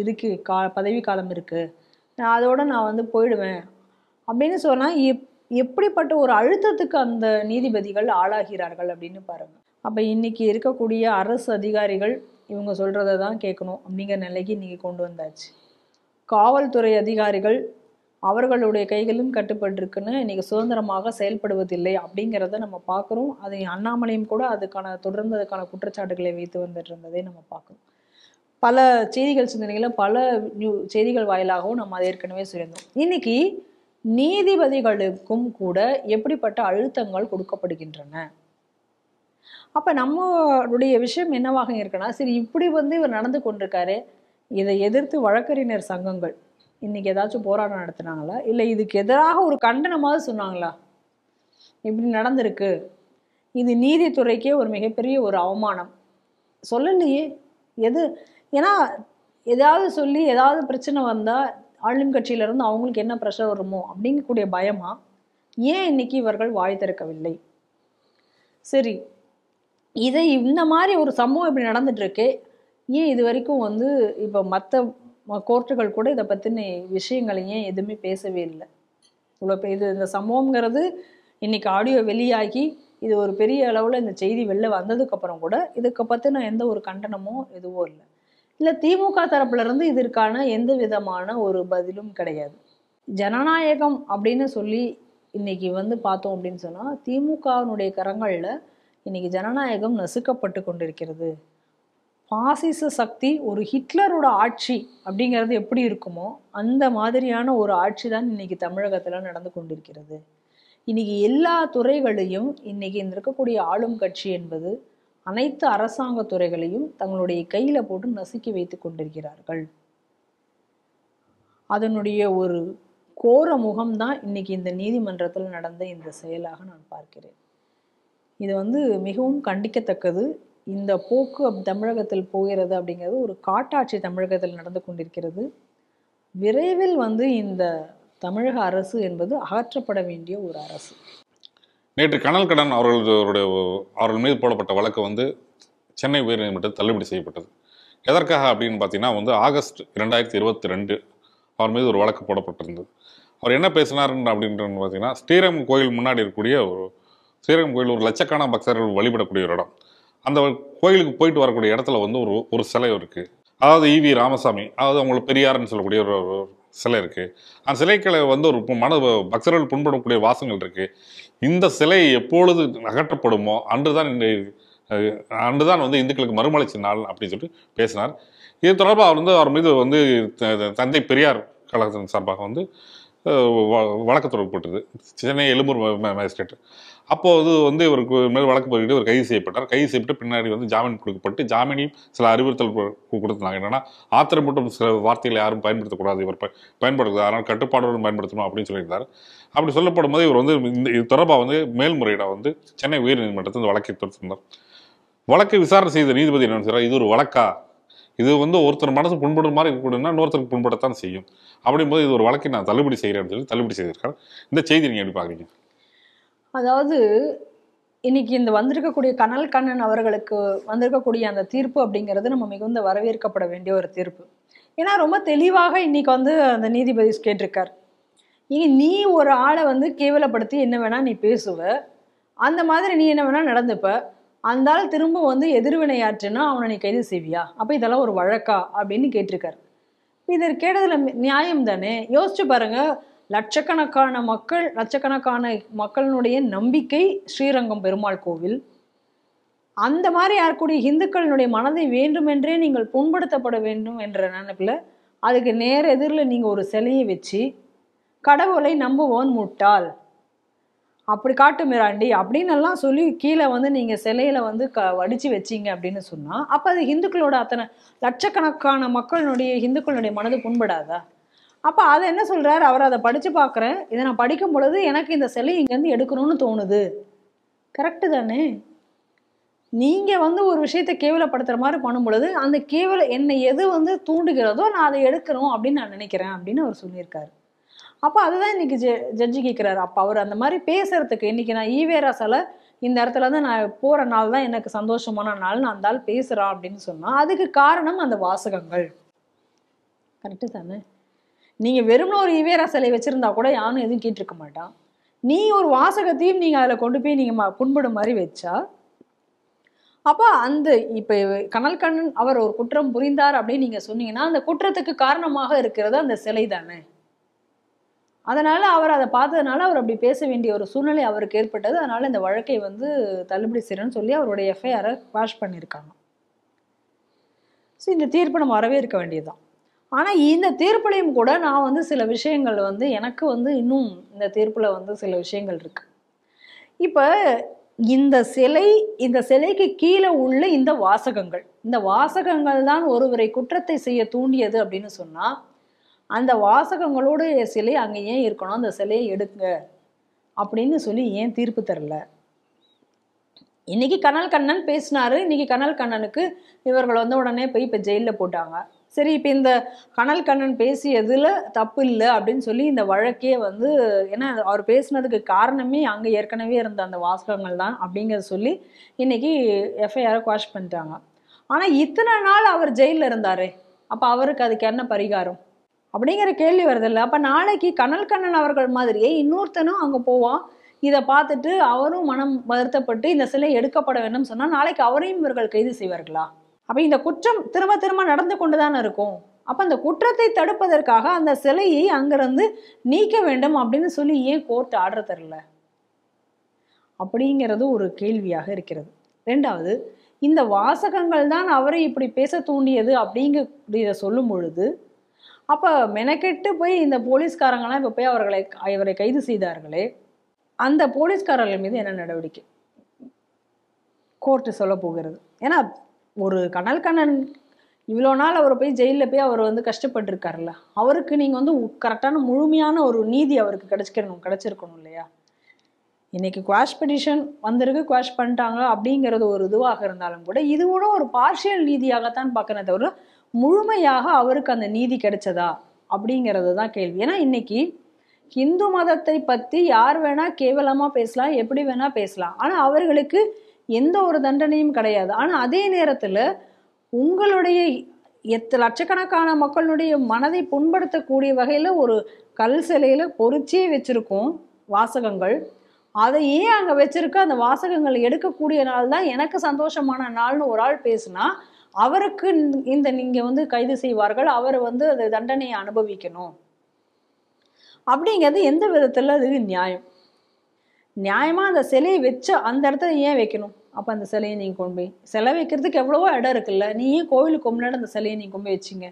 S1: இதுக்கு கா பதவி காலம் இருக்குது நான் அதோட நான் வந்து போயிடுவேன் அப்படின்னு சொன்னால் இப் எப்படிப்பட்ட ஒரு அழுத்தத்துக்கு அந்த நீதிபதிகள் ஆளாகிறார்கள் அப்படின்னு பாருங்கள் அப்போ இன்றைக்கி இருக்கக்கூடிய அரசு அதிகாரிகள் இவங்க சொல்கிறத தான் கேட்கணும் அப்படிங்கிற நிலைக்கு இன்னைக்கு கொண்டு வந்தாச்சு காவல்துறை அதிகாரிகள் அவர்களுடைய கைகளும் கட்டுப்பட்டிருக்குன்னு இன்றைக்கி சுதந்திரமாக செயல்படுவதில்லை அப்படிங்கிறத நம்ம பார்க்குறோம் அது அண்ணாமலையும் கூட அதுக்கான தொடர்ந்து அதுக்கான குற்றச்சாட்டுகளை வைத்து வந்துட்டு இருந்ததை நம்ம பார்க்கணும் பல செய்திகள் சிந்தனைகளை பல நியூ செய்திகள் வாயிலாகவும் நம்ம அதை ஏற்கனவே சொல்லியிருந்தோம் இன்றைக்கி நீதிபதிகளுக்கும் கூட எப்படிப்பட்ட அழுத்தங்கள் கொடுக்கப்படுகின்றன அப்போ நம்மளுடைய விஷயம் என்னவாக இருக்குன்னா சரி இப்படி வந்து இவர் நடந்து கொண்டிருக்காரு இதை எதிர்த்து வழக்கறிஞர் சங்கங்கள் இன்னைக்கு ஏதாச்சும் போராட்டம் நடத்தினாங்களா இல்லை இதுக்கு எதிராக ஒரு கண்டனமாவது சொன்னாங்களா இப்படி நடந்திருக்கு இது நீதித்துறைக்கே ஒரு மிகப்பெரிய ஒரு அவமானம் சொல்லலையே எது ஏன்னா ஏதாவது சொல்லி ஏதாவது பிரச்சனை வந்தால் ஆளும் கட்சியிலிருந்து அவங்களுக்கு என்ன ப்ரெஷர் வருமோ அப்படிங்கக்கூடிய பயமா ஏன் இன்னைக்கு இவர்கள் வாய் திறக்கவில்லை சரி இதை இந்த மாதிரி ஒரு சம்பவம் இப்படி நடந்துட்டுருக்கு ஏன் இது வரைக்கும் வந்து இப்போ மற்ற கோர்ட்டுகள் கூட இதை பற்றின விஷயங்களை ஏன் எதுவுமே பேசவே இல்லை இவ்வளோ இது இந்த சம்பவங்கிறது இன்றைக்கி ஆடியோ வெளியாகி இது ஒரு பெரிய அளவில் இந்த செய்தி வெளில வந்ததுக்கப்புறம் கூட இதுக்கு பற்றின எந்த ஒரு கண்டனமும் எதுவும் இல்லை இல்லை திமுக தரப்புல இருந்து இதற்கான எந்த விதமான ஒரு பதிலும் கிடையாது ஜனநாயகம் அப்படின்னு சொல்லி இன்னைக்கு வந்து பார்த்தோம் அப்படின்னு சொன்னால் திமுகவினுடைய கரங்களில் இன்னைக்கு ஜனநாயகம் நசுக்கப்பட்டு கொண்டிருக்கிறது பாசிச சக்தி ஒரு ஹிட்லரோட ஆட்சி அப்படிங்கிறது எப்படி இருக்குமோ அந்த மாதிரியான ஒரு ஆட்சி தான் இன்னைக்கு தமிழகத்தில் நடந்து கொண்டிருக்கிறது இன்னைக்கு எல்லா துறைகளையும் இன்னைக்கு இருக்கக்கூடிய ஆளும் கட்சி என்பது அனைத்து அரசாங்க துறைகளையும் தங்களுடைய கையில் போட்டு நசுக்கி வைத்து கொண்டிருக்கிறார்கள் அதனுடைய ஒரு கோர முகம்தான் இன்னைக்கு இந்த நீதிமன்றத்தில் நடந்த இந்த செயலாக நான் பார்க்கிறேன் இது வந்து மிகவும் கண்டிக்கத்தக்கது இந்த போக்கு தமிழகத்தில் போகிறது அப்படிங்கிறது ஒரு காட்டாட்சி தமிழகத்தில் நடந்து கொண்டிருக்கிறது விரைவில் வந்து இந்த தமிழக அரசு என்பது அகற்றப்பட வேண்டிய ஒரு அரசு
S2: நேற்று கனல் கடன் அவர்களுடைய அவர்கள் மீது போடப்பட்ட வழக்கு வந்து சென்னை உயர்நீதிமன்றத்தில் தள்ளுபடி செய்யப்பட்டது எதற்காக அப்படின்னு பார்த்தீங்கன்னா வந்து ஆகஸ்ட் இரண்டாயிரத்தி இருபத்தி ரெண்டு அவர் மீது ஒரு வழக்கு போடப்பட்டிருந்தது அவர் என்ன பேசினார் அப்படின்றது பார்த்தீங்கன்னா ஸ்ரீரம் கோயில் முன்னாடி இருக்கக்கூடிய ஒரு ஸ்ரீரங்கம் கோயில் ஒரு லட்சக்கணக்கான பக்தர்கள் வழிபடக்கூடிய ஒரு இடம் அந்த கோயிலுக்கு போயிட்டு வரக்கூடிய இடத்துல வந்து ஒரு ஒரு சிலை இருக்குது அதாவது இவி ராமசாமி அதாவது அவங்களுக்கு பெரியார்னு சொல்லக்கூடிய ஒரு சிலை இருக்குது அந்த சிலைக்களை வந்து ஒரு மன பக்தர்கள் புண்படக்கூடிய வாசங்கள் இருக்குது இந்த சிலை எப்பொழுது அகற்றப்படுமோ அன்றுதான் அன்றுதான் வந்து இந்துக்களுக்கு மறுமலை நாள் அப்படின்னு சொல்லிட்டு பேசினார் இது தொடர்பாக அவர் வந்து அவர் மீது வந்து தந்தை பெரியார் கழகத்தின் சார்பாக வந்து வழக்கு தொடர்பு போட்டது சென்னை எழும்பூர் மேஜிஸ்ட்ரேட் அப்போது வந்து இவருக்கு மேல் வழக்கு பதிவிட்டு இவர் கைது செய்யப்பட்டார் கைது செய்யப்பட்டு பின்னாடி வந்து ஜாமீன் கொடுக்கப்பட்டு ஜாமீனையும் சில அறிவுறுத்தல் கொடுத்தாங்க என்னன்னா ஆத்திரமூட்டும் சில வார்த்தைகளை யாரும் பயன்படுத்தக்கூடாது இவர் பயன்படுத்த அதனால் கட்டுப்பாடுகளும் பயன்படுத்தணும் அப்படின்னு சொல்லியிருந்தார் அப்படி சொல்லப்படும் போது இவர் வந்து இந்த இது தொடர்பாக வந்து மேல்முறையீடாக வந்து சென்னை உயர்நீதிமன்றத்தில் இந்த வழக்கை தொடுத்திருந்தார் வழக்கை விசாரணை செய்த நீதிபதி என்ன செய்கிறார் இது ஒரு வழக்கா இது வந்து ஒருத்தர் மனசு புண்படுற மாதிரி இருக்கக்கூடாதுன்னா இன்னொருத்தருக்கு புண்படத்தான் செய்யும் அப்படிங்கும்போது இது ஒரு வழக்கை நான் தள்ளுபடி செய்கிறேன்னு சொல்லி தள்ளுபடி செய்திருக்காரு இந்த செய்தி நீங்கள் எப்படி பார்க்குறீங்க
S1: அதாவது இன்னைக்கு இந்த வந்திருக்கக்கூடிய கனல் கண்ணன் அவர்களுக்கு வந்திருக்கக்கூடிய அந்த தீர்ப்பு அப்படிங்கிறது நம்ம மிகுந்த வரவேற்கப்பட வேண்டிய ஒரு தீர்ப்பு ஏன்னா ரொம்ப தெளிவாக இன்னைக்கு வந்து அந்த நீதிபதி கேட்டிருக்கார் இனி நீ ஒரு ஆளை வந்து கேவலப்படுத்தி என்ன வேணா நீ பேசுவ அந்த மாதிரி நீ என்ன வேணா நடந்துப்ப அந்த ஆள் திரும்ப வந்து எதிர்வினையாற்றுனா அவனை நீ கைது செய்வியா அப்போ இதெல்லாம் ஒரு வழக்கா அப்படின்னு கேட்டிருக்காரு இதற்கு கேட்டதில் நியாயம் தானே யோசிச்சு பாருங்கள் லட்சக்கணக்கான மக்கள் லட்சக்கணக்கான மக்களினுடைய நம்பிக்கை ஸ்ரீரங்கம் பெருமாள் கோவில் அந்த மாதிரி யாருக்கூடிய இந்துக்களினுடைய மனதை வேண்டுமென்றே நீங்கள் புண்படுத்தப்பட வேண்டும் என்ற நினைப்பில் அதுக்கு நேர எதிரில் நீங்கள் ஒரு சிலையை வச்சு கடவுளை நம்புவோன் முட்டாள் அப்படி காட்டு மிராண்டி அப்படின்னு எல்லாம் சொல்லி கீழே வந்து நீங்கள் சிலையில் வந்து க வடித்து வச்சிங்க அப்படின்னு சொன்னால் அப்போ அது ஹிந்துக்களோட அத்தனை லட்சக்கணக்கான மக்களினுடைய இந்துக்களுடைய மனது புண்படாதா அப்போ அதை என்ன சொல்கிறார் அவர் அதை படித்து பார்க்குறேன் இதை நான் படிக்கும் பொழுது எனக்கு இந்த சிலை இங்கேருந்து எடுக்கணும்னு தோணுது கரெக்டு தானே நீங்கள் வந்து ஒரு விஷயத்தை கேவலப்படுத்துகிற மாதிரி பண்ணும் பொழுது அந்த கேவல என்னை எது வந்து தூண்டுகிறதோ நான் அதை எடுக்கணும் அப்படின்னு நான் நினைக்கிறேன் அப்படின்னு அவர் சொல்லியிருக்காரு அப்போ அதுதான் இன்னைக்கு ஜெ ஜட்ஜி கேட்குறாரு அப்போ அவர் அந்த மாதிரி பேசுறதுக்கு இன்றைக்கி நான் ஈவேரா சில இந்த இடத்துல தான் நான் போகிற நாள் தான் எனக்கு சந்தோஷமான நாள் நான் அந்த ஆள் பேசுகிறான் அப்படின்னு சொன்னால் அதுக்கு காரணம் அந்த வாசகங்கள் கரெக்டு தானே நீங்கள் வெறும்னு ஒரு ஈவேரா சிலை வச்சுருந்தா கூட யாரும் எதுவும் கேட்டிருக்க மாட்டான் நீ ஒரு வாசகத்தையும் நீங்கள் அதில் கொண்டு போய் நீங்கள் புண்படும் மாதிரி வச்சா அப்போ அந்த இப்போ கனல்கண்ணன் அவர் ஒரு குற்றம் புரிந்தார் அப்படின்னு நீங்கள் சொன்னீங்கன்னா அந்த குற்றத்துக்கு காரணமாக இருக்கிறது அந்த சிலை தானே அதனால் அவர் அதை பார்த்ததுனால அவர் அப்படி பேச வேண்டிய ஒரு சூழ்நிலை அவருக்கு ஏற்பட்டது அதனால் இந்த வழக்கை வந்து தள்ளுபடி செய்கிறேன்னு சொல்லி அவருடைய எஃப்ஐஆரை வாஷ் பண்ணியிருக்காங்க ஸோ இந்த தீர்ப்பு நம்ம வரவே இருக்க வேண்டியதுதான் ஆனால் இந்த தீர்ப்புலையும் கூட நான் வந்து சில விஷயங்கள் வந்து எனக்கு வந்து இன்னும் இந்த தீர்ப்பில் வந்து சில விஷயங்கள் இருக்குது இப்போ இந்த சிலை இந்த சிலைக்கு கீழே உள்ள இந்த வாசகங்கள் இந்த வாசகங்கள் தான் ஒருவரை குற்றத்தை செய்ய தூண்டியது அப்படின்னு சொன்னால் அந்த வாசகங்களோடு சிலை அங்கே ஏன் இருக்கணும் அந்த சிலையை எடுங்க அப்படின்னு சொல்லி ஏன் தீர்ப்பு தரல இன்னைக்கு கனல் கண்ணன் பேசினாரு இன்னைக்கு கனல் கண்ணனுக்கு இவர்கள் வந்து உடனே போய் இப்போ ஜெயிலில் போட்டாங்க சரி இப்போ இந்த கனல் கண்ணன் பேசியதில் தப்பு இல்லை அப்படின்னு சொல்லி இந்த வழக்கே வந்து ஏன்னா அவர் பேசினதுக்கு காரணமே அங்கே ஏற்கனவே இருந்த அந்த வாசகங்கள் தான் அப்படிங்கிறத சொல்லி இன்னைக்கு எஃப்ஐஆரை குவாஷ் பண்ணிட்டாங்க ஆனால் இத்தனை நாள் அவர் ஜெயிலில் இருந்தாரே அப்போ அவருக்கு அதுக்கு என்ன பரிகாரம் அப்படிங்கிற கேள்வி வருதில்ல அப்போ நாளைக்கு கனல் கண்ணன் அவர்கள் மாதிரியே இன்னொருத்தனும் அங்கே போவான் இதை பார்த்துட்டு அவரும் மனம் வருத்தப்பட்டு இந்த சிலை எடுக்கப்பட வேண்டும் சொன்னால் நாளைக்கு அவரையும் இவர்கள் கைது செய்வார்களா அப்போ இந்த குற்றம் திரும்ப திரும்ப நடந்து கொண்டு தானே இருக்கும் அப்போ அந்த குற்றத்தை தடுப்பதற்காக அந்த சிலையை அங்கேருந்து நீக்க வேண்டும் அப்படின்னு சொல்லி ஏன் கோர்ட் ஆர்டர் தரல அப்படிங்கிறது ஒரு கேள்வியாக இருக்கிறது ரெண்டாவது இந்த வாசகங்கள் தான் அவரை இப்படி பேச தூண்டியது அப்படிங்கிறத சொல்லும் பொழுது அப்போ மெனக்கெட்டு போய் இந்த போலீஸ்காரங்களாம் இப்போ போய் அவர்களை இவரை கைது செய்தார்களே அந்த போலீஸ்காரர்கள் மீது என்ன நடவடிக்கை கோர்ட்டு சொல்ல போகிறது ஏன்னா ஒரு கனல்கண்ணன் இவ்வளோ நாள் அவர் போய் ஜெயிலில் போய் அவர் வந்து கஷ்டப்பட்டுருக்காருல்ல அவருக்கு நீங்கள் வந்து கரெக்டான முழுமையான ஒரு நீதி அவருக்கு கிடச்சிக்கணும் கிடச்சிருக்கணும் இல்லையா இன்றைக்கி குவாஷ் பெடிஷன் வந்திருக்கு குவாஷ் பண்ணிட்டாங்க அப்படிங்கிறது ஒரு இதுவாக இருந்தாலும் கூட இது கூட ஒரு பார்ஷியல் நீதியாகத்தான் பார்க்கணும் தவிர முழுமையாக அவருக்கு அந்த நீதி கிடைச்சதா அப்படிங்கிறது தான் கேள்வி ஏன்னா இன்னைக்கு இந்து மதத்தை பற்றி யார் வேணால் கேவலமாக பேசலாம் எப்படி வேணால் பேசலாம் ஆனால் அவர்களுக்கு எந்த ஒரு தண்டனையும் கிடையாது ஆனால் அதே நேரத்தில் உங்களுடைய எத்த லட்சக்கணக்கான மக்களுடைய மனதை புண்படுத்தக்கூடிய வகையில் ஒரு கல் சிலையில் பொறிச்சே வச்சுருக்கோம் வாசகங்கள் அதை ஏன் அங்கே வச்சுருக்க அந்த வாசகங்கள் எடுக்கக்கூடிய நாள் தான் எனக்கு சந்தோஷமான நாள்னு ஒரு ஆள் பேசுனா அவருக்கு இந்த நீங்கள் வந்து கைது செய்வார்கள் அவர் வந்து அந்த தண்டனையை அனுபவிக்கணும் அப்படிங்கிறது எந்த விதத்தில் அது நியாயம் நியாயமாக அந்த சிலையை வச்ச அந்த இடத்துல ஏன் வைக்கணும் அப்போ அந்த சிலையை நீங்கள் கொண்டு போய் சிலை வைக்கிறதுக்கு எவ்வளவோ இடம் இருக்குல்ல நீ ஏன் கோவிலுக்கு முன்னாடி அந்த சிலையை நீங்கள் கொண்டு போய் வச்சிங்க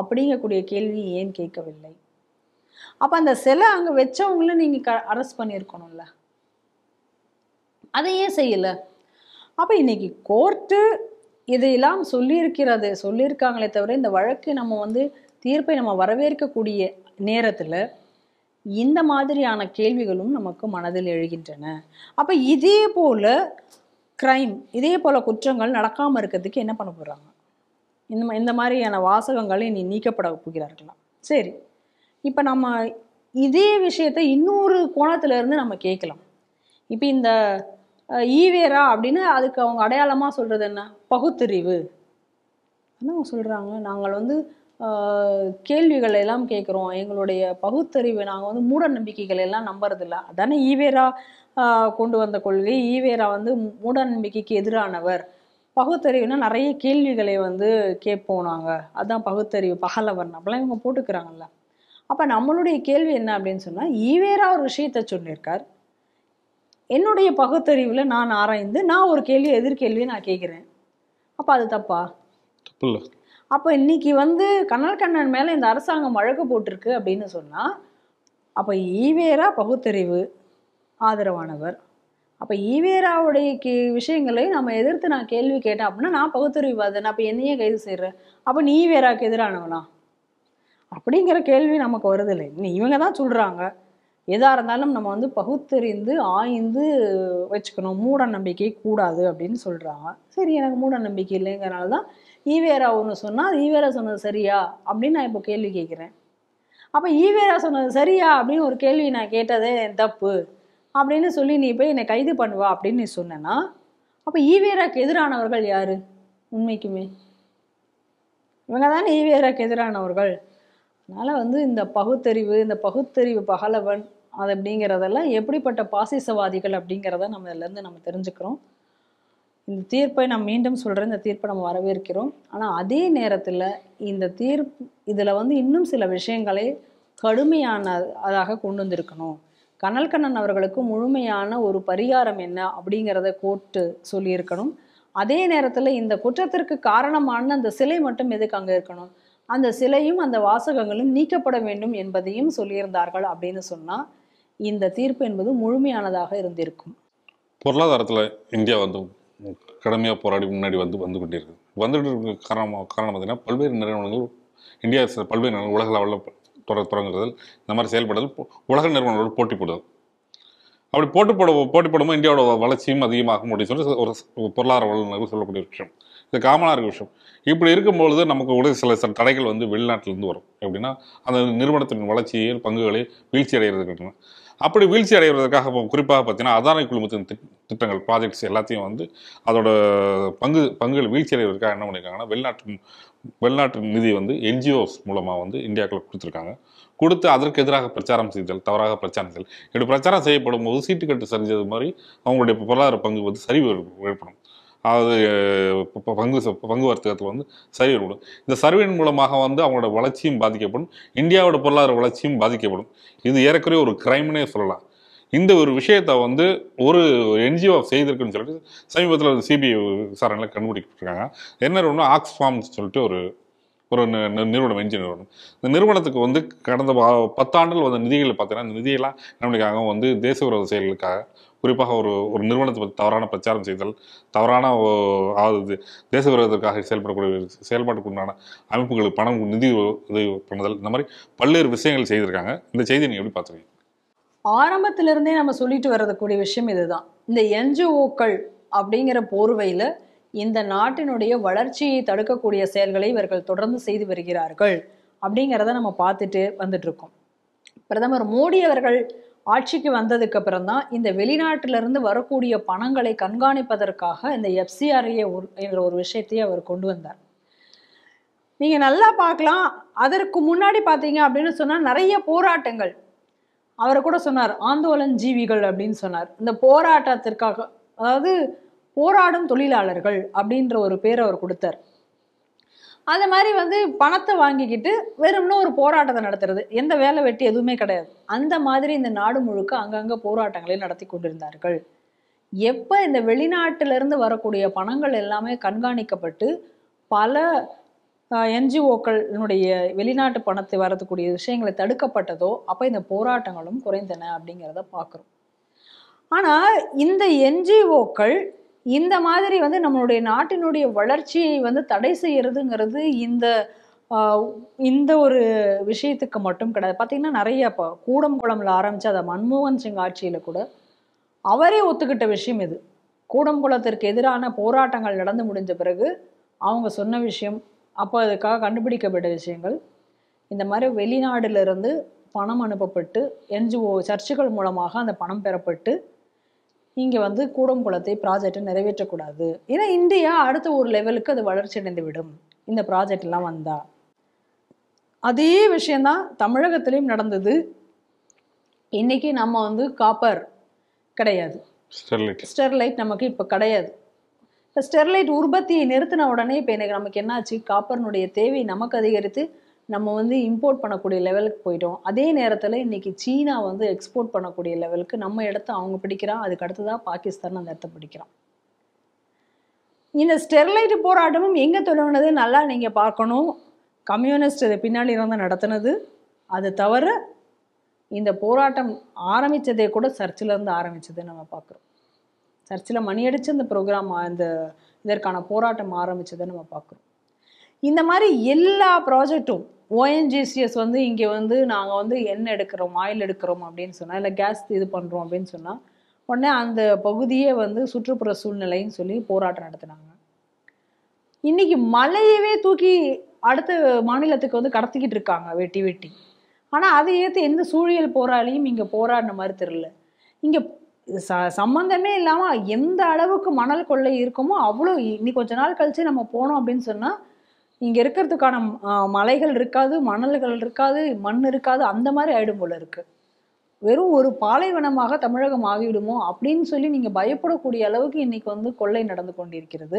S1: அப்படிங்கக்கூடிய கேள்வி ஏன் கேட்கவில்லை அப்போ அந்த சிலை அங்கே வச்சவங்கள நீங்கள் க அரெஸ்ட் பண்ணியிருக்கணும்ல அதை ஏன் செய்யலை அப்போ இன்னைக்கு கோர்ட்டு இதையெல்லாம் சொல்லியிருக்கிறது சொல்லியிருக்காங்களே தவிர இந்த வழக்கு நம்ம வந்து தீர்ப்பை நம்ம வரவேற்கக்கூடிய நேரத்தில் இந்த மாதிரியான கேள்விகளும் நமக்கு மனதில் எழுகின்றன அப்போ இதே போல் க்ரைம் இதே போல் குற்றங்கள் நடக்காமல் இருக்கிறதுக்கு என்ன பண்ண போகிறாங்க இந்த இந்த மாதிரியான வாசகங்கள் இனி நீக்கப்பட போகிறார்களாம் சரி இப்போ நம்ம இதே விஷயத்த இன்னொரு கோணத்துலேருந்து நம்ம கேட்கலாம் இப்போ இந்த ஈவேரா அப்படின்னு அதுக்கு அவங்க அடையாளமாக சொல்கிறது என்ன பகுத்தறிவு என்ன அவங்க சொல்கிறாங்க நாங்கள் வந்து கேள்விகளை எல்லாம் கேட்குறோம் எங்களுடைய பகுத்தறிவு நாங்கள் வந்து மூட நம்பிக்கைகள் எல்லாம் நம்புறதில்ல அதானே ஈவேரா கொண்டு வந்த கொள்கை ஈவேரா வந்து மூட நம்பிக்கைக்கு எதிரானவர் பகுத்தறிவுனா நிறைய கேள்விகளை வந்து கேட்போம் நாங்கள் அதுதான் பகுத்தறிவு பகலவர் அப்படிலாம் இவங்க போட்டுக்கிறாங்கல்ல அப்போ நம்மளுடைய கேள்வி என்ன அப்படின்னு சொன்னால் ஈவேரா ஒரு விஷயத்த சொல்லியிருக்கார் என்னுடைய பகுத்தறிவில் நான் ஆராய்ந்து நான் ஒரு கேள்வி எதிர்கேள்வியை நான் கேட்குறேன் அப்போ அது தப்பா அப்போ இன்னைக்கு வந்து கண்ணல் கண்ணன் மேலே இந்த அரசாங்கம் வழக்கு போட்டிருக்கு அப்படின்னு சொன்னால் அப்போ ஈவேரா பகுத்தறிவு ஆதரவானவர் அப்போ ஈவேராவுடைய கே விஷயங்களை நம்ம எதிர்த்து நான் கேள்வி கேட்டேன் அப்படின்னா நான் பகுத்தறிவு பகுத்தறிவுவாதன் அப்போ என்னையே கைது செய்கிறேன் அப்போ நீ ஈவேராவுக்கு எதிரானவனா அப்படிங்கிற கேள்வி நமக்கு வருது இல்லை இவங்க தான் சொல்கிறாங்க எதாக இருந்தாலும் நம்ம வந்து பகுத்தறிந்து ஆய்ந்து வச்சுக்கணும் மூட நம்பிக்கை கூடாது அப்படின்னு சொல்கிறாங்க சரி எனக்கு மூட நம்பிக்கை இல்லைங்கிறனால தான் ஈவேரா ஒன்று சொன்னால் அது ஈவேரா சொன்னது சரியா அப்படின்னு நான் இப்போ கேள்வி கேட்குறேன் அப்போ ஈவேரா சொன்னது சரியா அப்படின்னு ஒரு கேள்வி நான் கேட்டதே தப்பு அப்படின்னு சொல்லி நீ போய் என்னை கைது பண்ணுவா அப்படின்னு நீ சொன்னேன்னா அப்போ ஈவேராக்கு எதிரானவர்கள் யார் உண்மைக்குமே இவங்க தானே ஈவேராக்கு எதிரானவர்கள் அதனால் வந்து இந்த பகுத்தறிவு இந்த பகுத்தறிவு பகலவன் அது அப்படிங்கிறதெல்லாம் எப்படிப்பட்ட பாசிசவாதிகள் அப்படிங்கிறத நம்ம இதுலேருந்து நம்ம தெரிஞ்சுக்கிறோம் இந்த தீர்ப்பை நாம் மீண்டும் சொல்கிறேன் இந்த தீர்ப்பை நம்ம வரவேற்கிறோம் ஆனால் அதே நேரத்தில் இந்த தீர்ப்பு இதில் வந்து இன்னும் சில விஷயங்களை கடுமையான அதாக கொண்டு வந்திருக்கணும் கனல்கண்ணன் அவர்களுக்கு முழுமையான ஒரு பரிகாரம் என்ன அப்படிங்கிறத கோர்ட்டு சொல்லியிருக்கணும் அதே நேரத்தில் இந்த குற்றத்திற்கு காரணமான அந்த சிலை மட்டும் எதுக்கு அங்கே இருக்கணும் அந்த சிலையும் அந்த வாசகங்களும் நீக்கப்பட வேண்டும் என்பதையும் சொல்லியிருந்தார்கள் அப்படின்னு சொன்னால் இந்த தீர்ப்பு என்பது முழுமையானதாக இருந்திருக்கும்
S2: பொருளாதாரத்தில் இந்தியா வந்து கடுமையாக போராடி முன்னாடி வந்து வந்து கொண்டிருக்கு வந்துட்டு இருக்க காரணம் காரணம் பார்த்தீங்கன்னா பல்வேறு நிறுவனங்கள் இந்தியா பல்வேறு நிறுவனங்கள் உலக லெவலில் தொடர தொடங்குறதில் இந்த மாதிரி செயல்படுதல் உலக நிறுவனங்களோட போட்டி போடுதல் அப்படி போட்டு போட போட்டி போடும்போது இந்தியாவோட வளர்ச்சியும் அதிகமாக முடியும் சொல்லி ஒரு பொருளாதார வல்லுநர்கள் சொல்லக்கூடிய விஷயம் இது காமனாக இருக்க விஷயம் இப்படி இருக்கும்பொழுது நமக்கு உடைய சில சில தடைகள் வந்து வெளிநாட்டிலேருந்து வரும் எப்படின்னா அந்த நிறுவனத்தின் வளர்ச்சியில் பங்குகளை வீழ்ச்சி அடைகிறது அப்படி வீழ்ச்சி அடைவதற்காக குறிப்பாக பார்த்தீங்கன்னா அதானி குழுமத்தின் திட்டங்கள் ப்ராஜெக்ட்ஸ் எல்லாத்தையும் வந்து அதோட பங்கு பங்குகள் வீழ்ச்சி அடைவதற்காக என்ன பண்ணியிருக்காங்கன்னா வெளிநாட்டு வெளிநாட்டு நிதி வந்து என்ஜிஓஸ் மூலமாக வந்து இந்தியாவுக்குள்ள கொடுத்துருக்காங்க கொடுத்து அதற்கு எதிராக பிரச்சாரம் செய்தல் தவறாக பிரச்சாரம் செய்தல் இப்படி பிரச்சாரம் செய்யப்படும் போது சீட்டுக்கட்டு சரிஞ்சது மாதிரி அவங்களுடைய பொருளாதார பங்கு வந்து சரிவு ஏற்படும் அது பங்கு பங்கு வர்த்தகத்தில் வந்து சரிவு இந்த சர்வேயின் மூலமாக வந்து அவங்களோட வளர்ச்சியும் பாதிக்கப்படும் இந்தியாவோட பொருளாதார வளர்ச்சியும் பாதிக்கப்படும் இது ஏறக்குறைய ஒரு கிரைம்னே சொல்லலாம் இந்த ஒரு விஷயத்த வந்து ஒரு என்ஜிஓ செய்திருக்குன்னு சொல்லிட்டு சமீபத்தில் ஒரு சிபிஐ விசாரணையில் கண்டுபிடிக்கப்பட்டிருக்காங்க என்ன ஒன்று ஆக்ஸ்ஃபார்ம்ஸ் சொல்லிட்டு ஒரு ஒரு நிறுவனம் எஞ்சி நிறுவனம் இந்த நிறுவனத்துக்கு வந்து கடந்த பத்தாண்டுகள் வந்த நிதிகள் பார்த்தீங்கன்னா இந்த நிதியெல்லாம் நம்மளுக்காக வந்து தேச விரோத செயல்களுக்காக குறிப்பாக ஒரு ஒரு நிறுவனத்தை பற்றி தவறான பிரச்சாரம் செய்தல் தவறான அதாவது தேச விரோதத்திற்காக செயல்படக்கூடிய செயல்பாட்டுக்குண்டான அமைப்புகளுக்கு பணம் நிதி உதவி பண்ணுதல் இந்த மாதிரி பல்வேறு விஷயங்கள் செய்திருக்காங்க இந்த செய்தி நீங்கள் எப்படி பார்த்துருக்கீங்க
S1: ஆரம்பத்திலிருந்தே நம்ம சொல்லிட்டு வரக்கூடிய விஷயம் இதுதான் இந்த என்ஜிஓக்கள் அப்படிங்கிற போர்வையில் இந்த நாட்டினுடைய வளர்ச்சியை தடுக்கக்கூடிய செயல்களை இவர்கள் தொடர்ந்து செய்து வருகிறார்கள் அப்படிங்கிறத நம்ம பார்த்துட்டு வந்துட்டு இருக்கோம் பிரதமர் மோடி அவர்கள் ஆட்சிக்கு வந்ததுக்கு அப்புறம் தான் இந்த வெளிநாட்டிலிருந்து வரக்கூடிய பணங்களை கண்காணிப்பதற்காக இந்த எஃப்சிஆர்ஏ என்ற ஒரு விஷயத்தையே அவர் கொண்டு வந்தார் நீங்கள் நல்லா பார்க்கலாம் அதற்கு முன்னாடி பார்த்தீங்க அப்படின்னு சொன்னால் நிறைய போராட்டங்கள் அவர் கூட சொன்னார் ஆந்தோலன் ஜீவிகள் அப்படின்னு சொன்னார் இந்த போராட்டத்திற்காக அதாவது போராடும் தொழிலாளர்கள் அப்படின்ற ஒரு பேர் அவர் கொடுத்தார் அந்த மாதிரி வந்து பணத்தை வாங்கிக்கிட்டு வெறும்னு ஒரு போராட்டத்தை நடத்துறது எந்த வேலை வெட்டி எதுவுமே கிடையாது அந்த மாதிரி இந்த நாடு முழுக்க அங்கங்கே போராட்டங்களை நடத்தி கொண்டிருந்தார்கள் எப்போ இந்த வெளிநாட்டிலிருந்து வரக்கூடிய பணங்கள் எல்லாமே கண்காணிக்கப்பட்டு பல என்ஜிஓக்களினுடைய வெளிநாட்டு பணத்தை வரதுக்கூடிய விஷயங்களை தடுக்கப்பட்டதோ அப்போ இந்த போராட்டங்களும் குறைந்தன அப்படிங்கிறத பார்க்குறோம் ஆனால் இந்த என்ஜிஓக்கள் இந்த மாதிரி வந்து நம்மளுடைய நாட்டினுடைய வளர்ச்சியை வந்து தடை செய்யறதுங்கிறது இந்த இந்த ஒரு விஷயத்துக்கு மட்டும் கிடையாது பார்த்தீங்கன்னா நிறைய இப்போ கூடம் குளம்ல ஆரம்பிச்சு அதை மன்மோகன் சிங் ஆட்சியில் கூட அவரே ஒத்துக்கிட்ட விஷயம் இது கூடம் குளத்திற்கு எதிரான போராட்டங்கள் நடந்து முடிஞ்ச பிறகு அவங்க சொன்ன விஷயம் அப்போ அதுக்காக கண்டுபிடிக்கப்பட்ட விஷயங்கள் இந்த மாதிரி வெளிநாடுலேருந்து பணம் அனுப்பப்பட்டு என்ஜிஓ சர்ச்சுகள் மூலமாக அந்த பணம் பெறப்பட்டு இங்கே வந்து கூடங்குளத்தை ப்ராஜெக்டை நிறைவேற்றக்கூடாது ஏன்னா இந்தியா அடுத்த ஒரு லெவலுக்கு அது வளர்ச்சி அடைந்து விடும் இந்த ப்ராஜெக்ட்லாம் வந்தா அதே விஷயந்தான் தமிழகத்திலையும் நடந்தது இன்னைக்கு நம்ம வந்து காப்பர் கிடையாது ஸ்டெர்லைட் நமக்கு இப்போ கிடையாது இப்போ ஸ்டெர்லைட் உற்பத்தியை நிறுத்தின உடனே இப்போ எனக்கு நமக்கு என்னாச்சு காப்பர்னுடைய தேவை நமக்கு அதிகரித்து நம்ம வந்து இம்போர்ட் பண்ணக்கூடிய லெவலுக்கு போயிட்டோம் அதே நேரத்தில் இன்றைக்கி சீனா வந்து எக்ஸ்போர்ட் பண்ணக்கூடிய லெவலுக்கு நம்ம இடத்த அவங்க பிடிக்கிறான் அதுக்கு அடுத்ததாக பாகிஸ்தான் அந்த இடத்த பிடிக்கிறான் இந்த ஸ்டெர்லைட் போராட்டமும் எங்கே தொடங்கினது நல்லா நீங்கள் பார்க்கணும் கம்யூனிஸ்ட் இது பின்னாடி இருந்து நடத்தினது அது தவிர இந்த போராட்டம் ஆரம்பித்ததே கூட சர்ச்சிலேருந்து ஆரம்பித்ததை நம்ம பார்க்குறோம் சர்ச்சில் மணி அடித்து இந்த ப்ரோக்ராம் இந்த இதற்கான போராட்டம் ஆரம்பித்ததை நம்ம பார்க்குறோம் இந்த மாதிரி எல்லா ப்ராஜெக்ட்டும் ஓஎன்ஜிசிஎஸ் வந்து இங்கே வந்து நாங்கள் வந்து எண்ணெய் எடுக்கிறோம் ஆயில் எடுக்கிறோம் அப்படின்னு சொன்னால் இல்லை கேஸ் இது பண்ணுறோம் அப்படின்னு சொன்னால் உடனே அந்த பகுதியே வந்து சுற்றுப்புற சூழ்நிலைன்னு சொல்லி போராட்டம் நடத்தினாங்க இன்றைக்கி மலையவே தூக்கி அடுத்த மாநிலத்துக்கு வந்து கடத்திக்கிட்டு இருக்காங்க வெட்டி வெட்டி ஆனால் அதை ஏற்று எந்த சூழியல் போராளியும் இங்கே போராடின மாதிரி தெரில இங்கே ச சம்மந்தமே இல்லாமல் எந்த அளவுக்கு மணல் கொள்ளை இருக்குமோ அவ்வளோ இன்னி கொஞ்ச நாள் கழித்து நம்ம போனோம் அப்படின்னு சொன்னால் இங்கே இருக்கிறதுக்கான மலைகள் இருக்காது மணல்கள் இருக்காது மண் இருக்காது அந்த மாதிரி ஆயிடும் போல இருக்கு வெறும் ஒரு பாலைவனமாக தமிழகம் ஆகிவிடுமோ அப்படின்னு சொல்லி நீங்கள் பயப்படக்கூடிய அளவுக்கு இன்னைக்கு வந்து கொள்ளை நடந்து கொண்டிருக்கிறது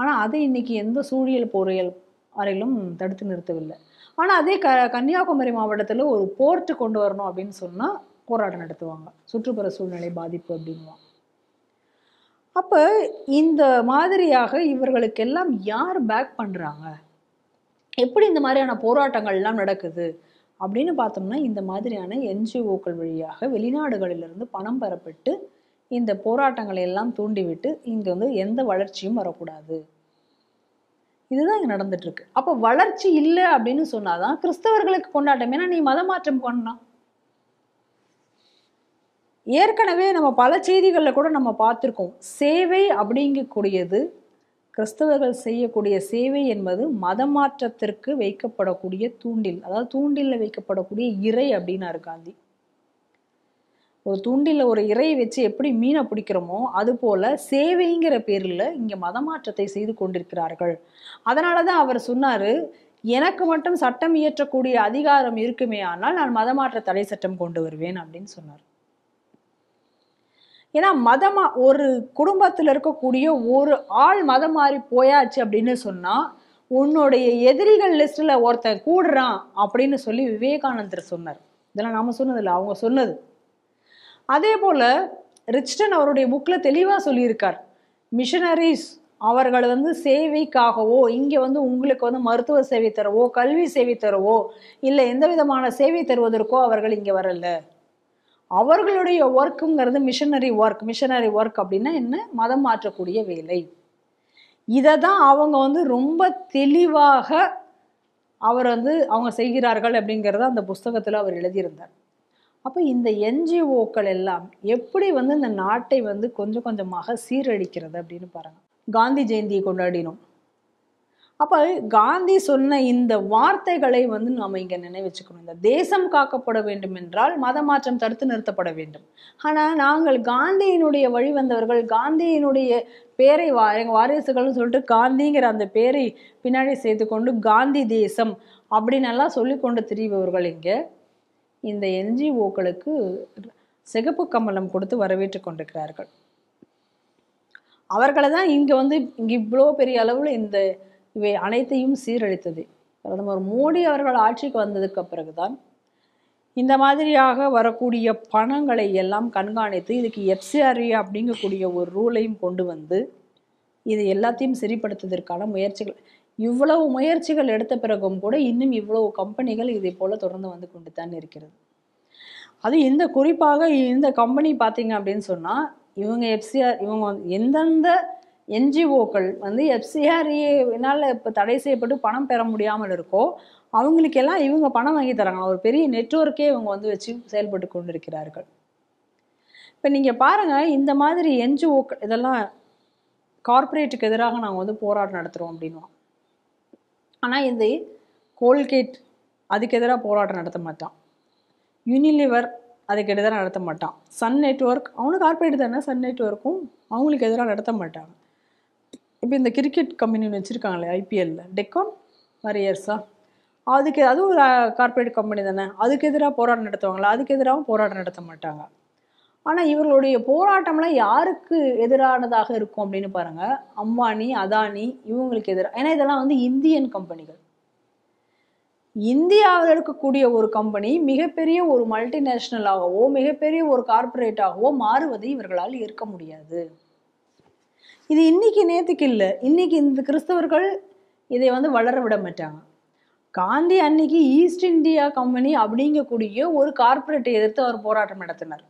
S1: ஆனால் அதை இன்னைக்கு எந்த சூழியல் பொறியியல் வரையிலும் தடுத்து நிறுத்தவில்லை ஆனால் அதே க கன்னியாகுமரி மாவட்டத்தில் ஒரு போர்ட்டு கொண்டு வரணும் அப்படின்னு சொன்னால் போராட்டம் நடத்துவாங்க சுற்றுப்புற சூழ்நிலை பாதிப்பு அப்படின்வாங்க அப்போ இந்த மாதிரியாக இவர்களுக்கெல்லாம் யார் பேக் பண்ணுறாங்க எப்படி இந்த மாதிரியான போராட்டங்கள்லாம் நடக்குது அப்படின்னு பார்த்தோம்னா இந்த மாதிரியான என்ஜிஓக்கள் வழியாக வெளிநாடுகளிலிருந்து பணம் பெறப்பட்டு இந்த போராட்டங்களை எல்லாம் தூண்டிவிட்டு இங்கே வந்து எந்த வளர்ச்சியும் வரக்கூடாது இதுதான் இங்கே நடந்துட்டுருக்கு அப்போ வளர்ச்சி இல்லை அப்படின்னு சொன்னாதான் கிறிஸ்தவர்களுக்கு கொண்டாட்டம் ஏன்னா நீ மதமாற்றம் பண்ணலாம் ஏற்கனவே நம்ம பல செய்திகளில் கூட நம்ம பார்த்துருக்கோம் சேவை அப்படிங்கக்கூடியது கிறிஸ்தவர்கள் செய்யக்கூடிய சேவை என்பது மதமாற்றத்திற்கு வைக்கப்படக்கூடிய தூண்டில் அதாவது தூண்டிலில் வைக்கப்படக்கூடிய இறை அப்படின்னாரு காந்தி ஒரு தூண்டிலில் ஒரு இறையை வச்சு எப்படி மீனை பிடிக்கிறோமோ அது போல சேவைங்கிற பேரில் இங்கே மதமாற்றத்தை செய்து கொண்டிருக்கிறார்கள் அதனால தான் அவர் சொன்னார் எனக்கு மட்டும் சட்டம் இயற்றக்கூடிய அதிகாரம் இருக்குமே ஆனால் நான் மதமாற்ற தடை சட்டம் கொண்டு வருவேன் அப்படின்னு சொன்னார் ஏன்னா மதமாக ஒரு குடும்பத்தில் இருக்கக்கூடிய ஒரு ஆள் மதம் மாறி போயாச்சு அப்படின்னு சொன்னால் உன்னுடைய எதிரிகள் லிஸ்ட்டில் ஒருத்தன் கூடுறான் அப்படின்னு சொல்லி விவேகானந்தர் சொன்னார் இதெல்லாம் நாம் சொன்னதில்லை அவங்க சொன்னது அதே போல் ரிச்டன் அவருடைய புக்கில் தெளிவாக சொல்லியிருக்கார் மிஷனரிஸ் அவர்கள் வந்து சேவைக்காகவோ இங்கே வந்து உங்களுக்கு வந்து மருத்துவ சேவை தரவோ கல்வி சேவை தரவோ இல்லை எந்த விதமான சேவை தருவதற்கோ அவர்கள் இங்கே வரல அவர்களுடைய ஒர்க்குங்கிறது மிஷனரி ஒர்க் மிஷனரி ஒர்க் அப்படின்னா என்ன மதம் மாற்றக்கூடிய வேலை இதை தான் அவங்க வந்து ரொம்ப தெளிவாக அவர் வந்து அவங்க செய்கிறார்கள் அப்படிங்கிறத அந்த புஸ்தகத்தில் அவர் எழுதியிருந்தார் அப்போ இந்த என்ஜிஓக்கள் எல்லாம் எப்படி வந்து இந்த நாட்டை வந்து கொஞ்சம் கொஞ்சமாக சீரழிக்கிறது அப்படின்னு பாருங்கள் காந்தி ஜெயந்தியை கொண்டாடினோம் அப்போ காந்தி சொன்ன இந்த வார்த்தைகளை வந்து நாம் இங்கே நினைவச்சுக்கணும் இந்த தேசம் காக்கப்பட வேண்டும் என்றால் மத மாற்றம் தடுத்து நிறுத்தப்பட வேண்டும் ஆனால் நாங்கள் காந்தியினுடைய வழி வந்தவர்கள் காந்தியினுடைய பேரை வா எங்கள் வாரிசுகள்னு சொல்லிட்டு காந்திங்கிற அந்த பேரை பின்னாடி செய்து கொண்டு காந்தி தேசம் அப்படின்னு எல்லாம் சொல்லி கொண்டு திரிபவர்கள் இங்கே இந்த என்ஜிஓக்களுக்கு சிகப்பு கம்பளம் கொடுத்து வரவேற்று கொண்டிருக்கிறார்கள் அவர்களை தான் இங்கே வந்து இங்கே இவ்வளோ பெரிய அளவில் இந்த இவை அனைத்தையும் சீரழித்தது பிரதமர் மோடி அவர்கள் ஆட்சிக்கு வந்ததுக்கு பிறகுதான் இந்த மாதிரியாக வரக்கூடிய பணங்களை எல்லாம் கண்காணித்து இதுக்கு எஃப்சிஆர்இ e அப்படிங்கக்கூடிய ஒரு ரூலையும் கொண்டு வந்து இது எல்லாத்தையும் சரிப்படுத்துவதற்கான முயற்சிகள் இவ்வளவு முயற்சிகள் எடுத்த பிறகும் கூட இன்னும் இவ்வளவு கம்பெனிகள் இதை போல் தொடர்ந்து வந்து கொண்டு தான் இருக்கிறது அது இந்த குறிப்பாக இந்த கம்பெனி பார்த்தீங்க அப்படின்னு சொன்னால் இவங்க எஃப்சிஆர் இவங்க எந்தெந்த என்ஜிஓக்கள் வந்து எஃப்சிஆர்இனால் இப்போ தடை செய்யப்பட்டு பணம் பெற முடியாமல் இருக்கோ அவங்களுக்கெல்லாம் இவங்க பணம் வாங்கி தராங்க ஒரு பெரிய நெட்ஒர்க்கே இவங்க வந்து வச்சு செயல்பட்டு கொண்டிருக்கிறார்கள் இப்போ நீங்கள் பாருங்கள் இந்த மாதிரி என்ஜிஓக்கள் இதெல்லாம் கார்ப்பரேட்டுக்கு எதிராக நாங்கள் வந்து போராட்டம் நடத்துகிறோம் அப்படின்னா ஆனால் இந்த கோல்கேட் அதுக்கு எதிராக போராட்டம் நடத்த மாட்டான் யூனிலிவர் அதுக்கு எதிராக நடத்த மாட்டான் சன் நெட்ஒர்க் அவனும் கார்ப்பரேட் தானே சன் நெட்ஒர்க்கும் அவங்களுக்கு எதிராக நடத்த மாட்டாங்க இப்போ இந்த கிரிக்கெட் கம்பெனி வச்சுருக்காங்களே ஐபிஎல்ல டெக்கான் மரியர்ஸா அதுக்கு அதுவும் ஒரு கார்பரேட் கம்பெனி தானே அதுக்கு எதிராக போராட்டம் நடத்துவாங்களா அதுக்கு எதிராகவும் போராட்டம் நடத்த மாட்டாங்க ஆனால் இவர்களுடைய போராட்டம்லாம் யாருக்கு எதிரானதாக இருக்கும் அப்படின்னு பாருங்கள் அம்பானி அதானி இவங்களுக்கு எதிராக ஏன்னா இதெல்லாம் வந்து இந்தியன் கம்பெனிகள் இந்தியாவில் இருக்கக்கூடிய ஒரு கம்பெனி மிகப்பெரிய ஒரு மல்டிநேஷ்னலாகவோ மிகப்பெரிய ஒரு கார்பரேட்டாகவோ மாறுவதை இவர்களால் இருக்க முடியாது இது இன்றைக்கி நேற்றுக்கு இல்லை இன்றைக்கி இந்த கிறிஸ்தவர்கள் இதை வந்து வளர விட மாட்டாங்க காந்தி அன்னைக்கு ஈஸ்ட் இந்தியா கம்பெனி அப்படிங்கக்கூடிய ஒரு கார்பரேட்டை எதிர்த்து அவர் போராட்டம் நடத்தினார்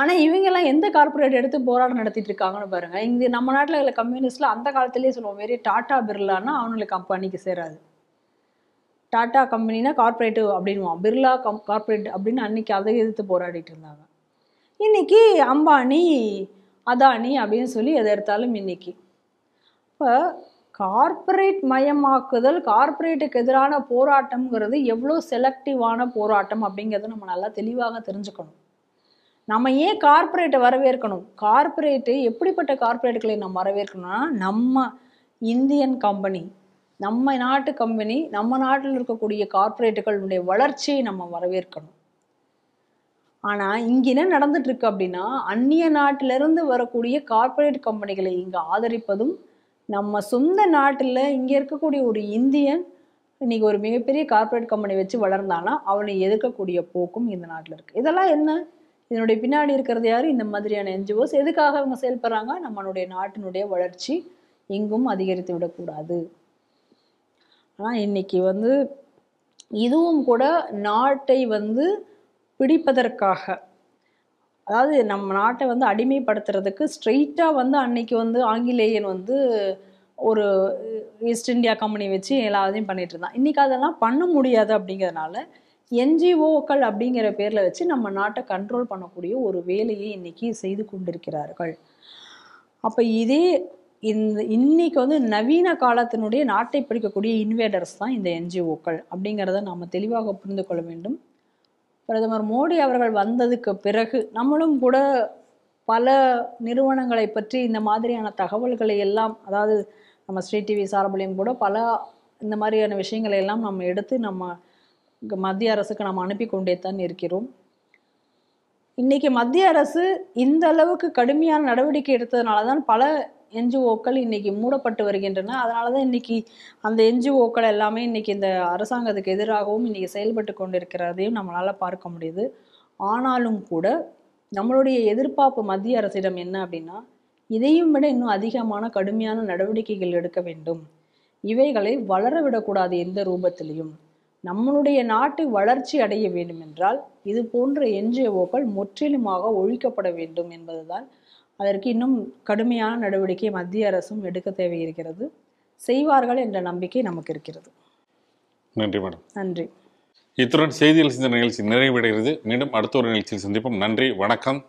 S1: ஆனால் இவங்கெல்லாம் எந்த கார்பரேட் எடுத்து போராட்டம் நடத்திட்டு இருக்காங்கன்னு பாருங்கள் இங்கே நம்ம நாட்டில் உள்ள கம்யூனிஸ்டில் அந்த காலத்துலேயே சொல்லுவோம் வெறிய டாட்டா பிர்லான்னா அவனுடைய கம்பெனிக்கு சேராது டாட்டா கம்பெனினா கார்பரேட்டிவ் அப்படின்வான் பிர்லா கம் கார்பரேட் அப்படின்னு அன்னைக்கு அதை எதிர்த்து போராடிட்டு இருந்தாங்க இன்னைக்கு அம்பானி அதானி அப்படின்னு சொல்லி எதை எடுத்தாலும் இன்னைக்கு இப்போ கார்ப்பரேட் மயமாக்குதல் கார்ப்பரேட்டுக்கு எதிரான போராட்டம்ங்கிறது எவ்வளோ செலக்டிவான போராட்டம் அப்படிங்கிறத நம்ம நல்லா தெளிவாக தெரிஞ்சுக்கணும் நம்ம ஏன் கார்ப்பரேட்டை வரவேற்கணும் கார்ப்பரேட்டு எப்படிப்பட்ட கார்ப்பரேட்டுகளை நம்ம வரவேற்கணும்னா நம்ம இந்தியன் கம்பெனி நம்ம நாட்டு கம்பெனி நம்ம நாட்டில் இருக்கக்கூடிய கார்பரேட்டுகளுடைய வளர்ச்சியை நம்ம வரவேற்கணும் ஆனால் இங்கே என்ன நடந்துட்டுருக்கு அப்படின்னா அந்நிய நாட்டிலிருந்து வரக்கூடிய கார்ப்பரேட் கம்பெனிகளை இங்கே ஆதரிப்பதும் நம்ம சொந்த நாட்டில் இங்கே இருக்கக்கூடிய ஒரு இந்தியன் இன்னைக்கு ஒரு மிகப்பெரிய கார்ப்பரேட் கம்பெனி வச்சு வளர்ந்தானா அவனை எதிர்க்கக்கூடிய போக்கும் இந்த நாட்டில் இருக்குது இதெல்லாம் என்ன இதனுடைய பின்னாடி இருக்கிறது யார் இந்த மாதிரியான என்ஜிஓஸ் எதுக்காக அவங்க செயல்படுறாங்க நம்மளுடைய நாட்டினுடைய வளர்ச்சி எங்கும் அதிகரித்து விடக்கூடாது ஆனால் இன்னைக்கு வந்து இதுவும் கூட நாட்டை வந்து பிடிப்பதற்காக அதாவது நம்ம நாட்டை வந்து அடிமைப்படுத்துறதுக்கு ஸ்ட்ரெயிட்டாக வந்து அன்னைக்கு வந்து ஆங்கிலேயன் வந்து ஒரு ஈஸ்ட் இந்தியா கம்பெனி வச்சு எல்லாத்தையும் பண்ணிட்டு இருந்தான் இன்றைக்கி அதெல்லாம் பண்ண முடியாது அப்படிங்கிறதுனால என்ஜிஓக்கள் அப்படிங்கிற பேரில் வச்சு நம்ம நாட்டை கண்ட்ரோல் பண்ணக்கூடிய ஒரு வேலையை இன்றைக்கி செய்து கொண்டிருக்கிறார்கள் அப்போ இதே இந்த இன்னைக்கு வந்து நவீன காலத்தினுடைய நாட்டை பிடிக்கக்கூடிய இன்வேடர்ஸ் தான் இந்த என்ஜிஓக்கள் அப்படிங்கிறத நாம் தெளிவாக புரிந்து கொள்ள வேண்டும் பிரதமர் மோடி அவர்கள் வந்ததுக்கு பிறகு நம்மளும் கூட பல நிறுவனங்களை பற்றி இந்த மாதிரியான தகவல்களை எல்லாம் அதாவது நம்ம ஸ்ரீ டிவி சார்பிலையும் கூட பல இந்த மாதிரியான விஷயங்களை எல்லாம் நம்ம எடுத்து நம்ம மத்திய அரசுக்கு நம்ம அனுப்பி கொண்டே தான் இருக்கிறோம் இன்றைக்கி மத்திய அரசு இந்த அளவுக்கு கடுமையான நடவடிக்கை எடுத்ததுனால தான் பல என்ஜிஓக்கள் இன்றைக்கி மூடப்பட்டு வருகின்றன அதனால தான் இன்னைக்கு அந்த என்ஜிஓக்கள் எல்லாமே இன்றைக்கி இந்த அரசாங்கத்துக்கு எதிராகவும் இன்றைக்கி செயல்பட்டு கொண்டிருக்கிறதையும் நம்மளால் பார்க்க முடியுது ஆனாலும் கூட நம்மளுடைய எதிர்பார்ப்பு மத்திய அரசிடம் என்ன அப்படின்னா இதையும் விட இன்னும் அதிகமான கடுமையான நடவடிக்கைகள் எடுக்க வேண்டும் இவைகளை வளர விடக்கூடாது எந்த ரூபத்திலையும் நம்மளுடைய நாட்டு வளர்ச்சி அடைய வேண்டும் என்றால் இது போன்ற என்ஜிஓக்கள் முற்றிலுமாக ஒழிக்கப்பட வேண்டும் என்பதுதான் அதற்கு இன்னும் கடுமையான நடவடிக்கை மத்திய அரசும் எடுக்க தேவையிருக்கிறது செய்வார்கள் என்ற நம்பிக்கை நமக்கு இருக்கிறது நன்றி மேடம் நன்றி
S2: இத்துடன் செய்தியில் சிந்த நிகழ்ச்சி நிறைவடைகிறது மீண்டும் அடுத்த ஒரு நிகழ்ச்சியில் சந்திப்போம் நன்றி
S1: வணக்கம்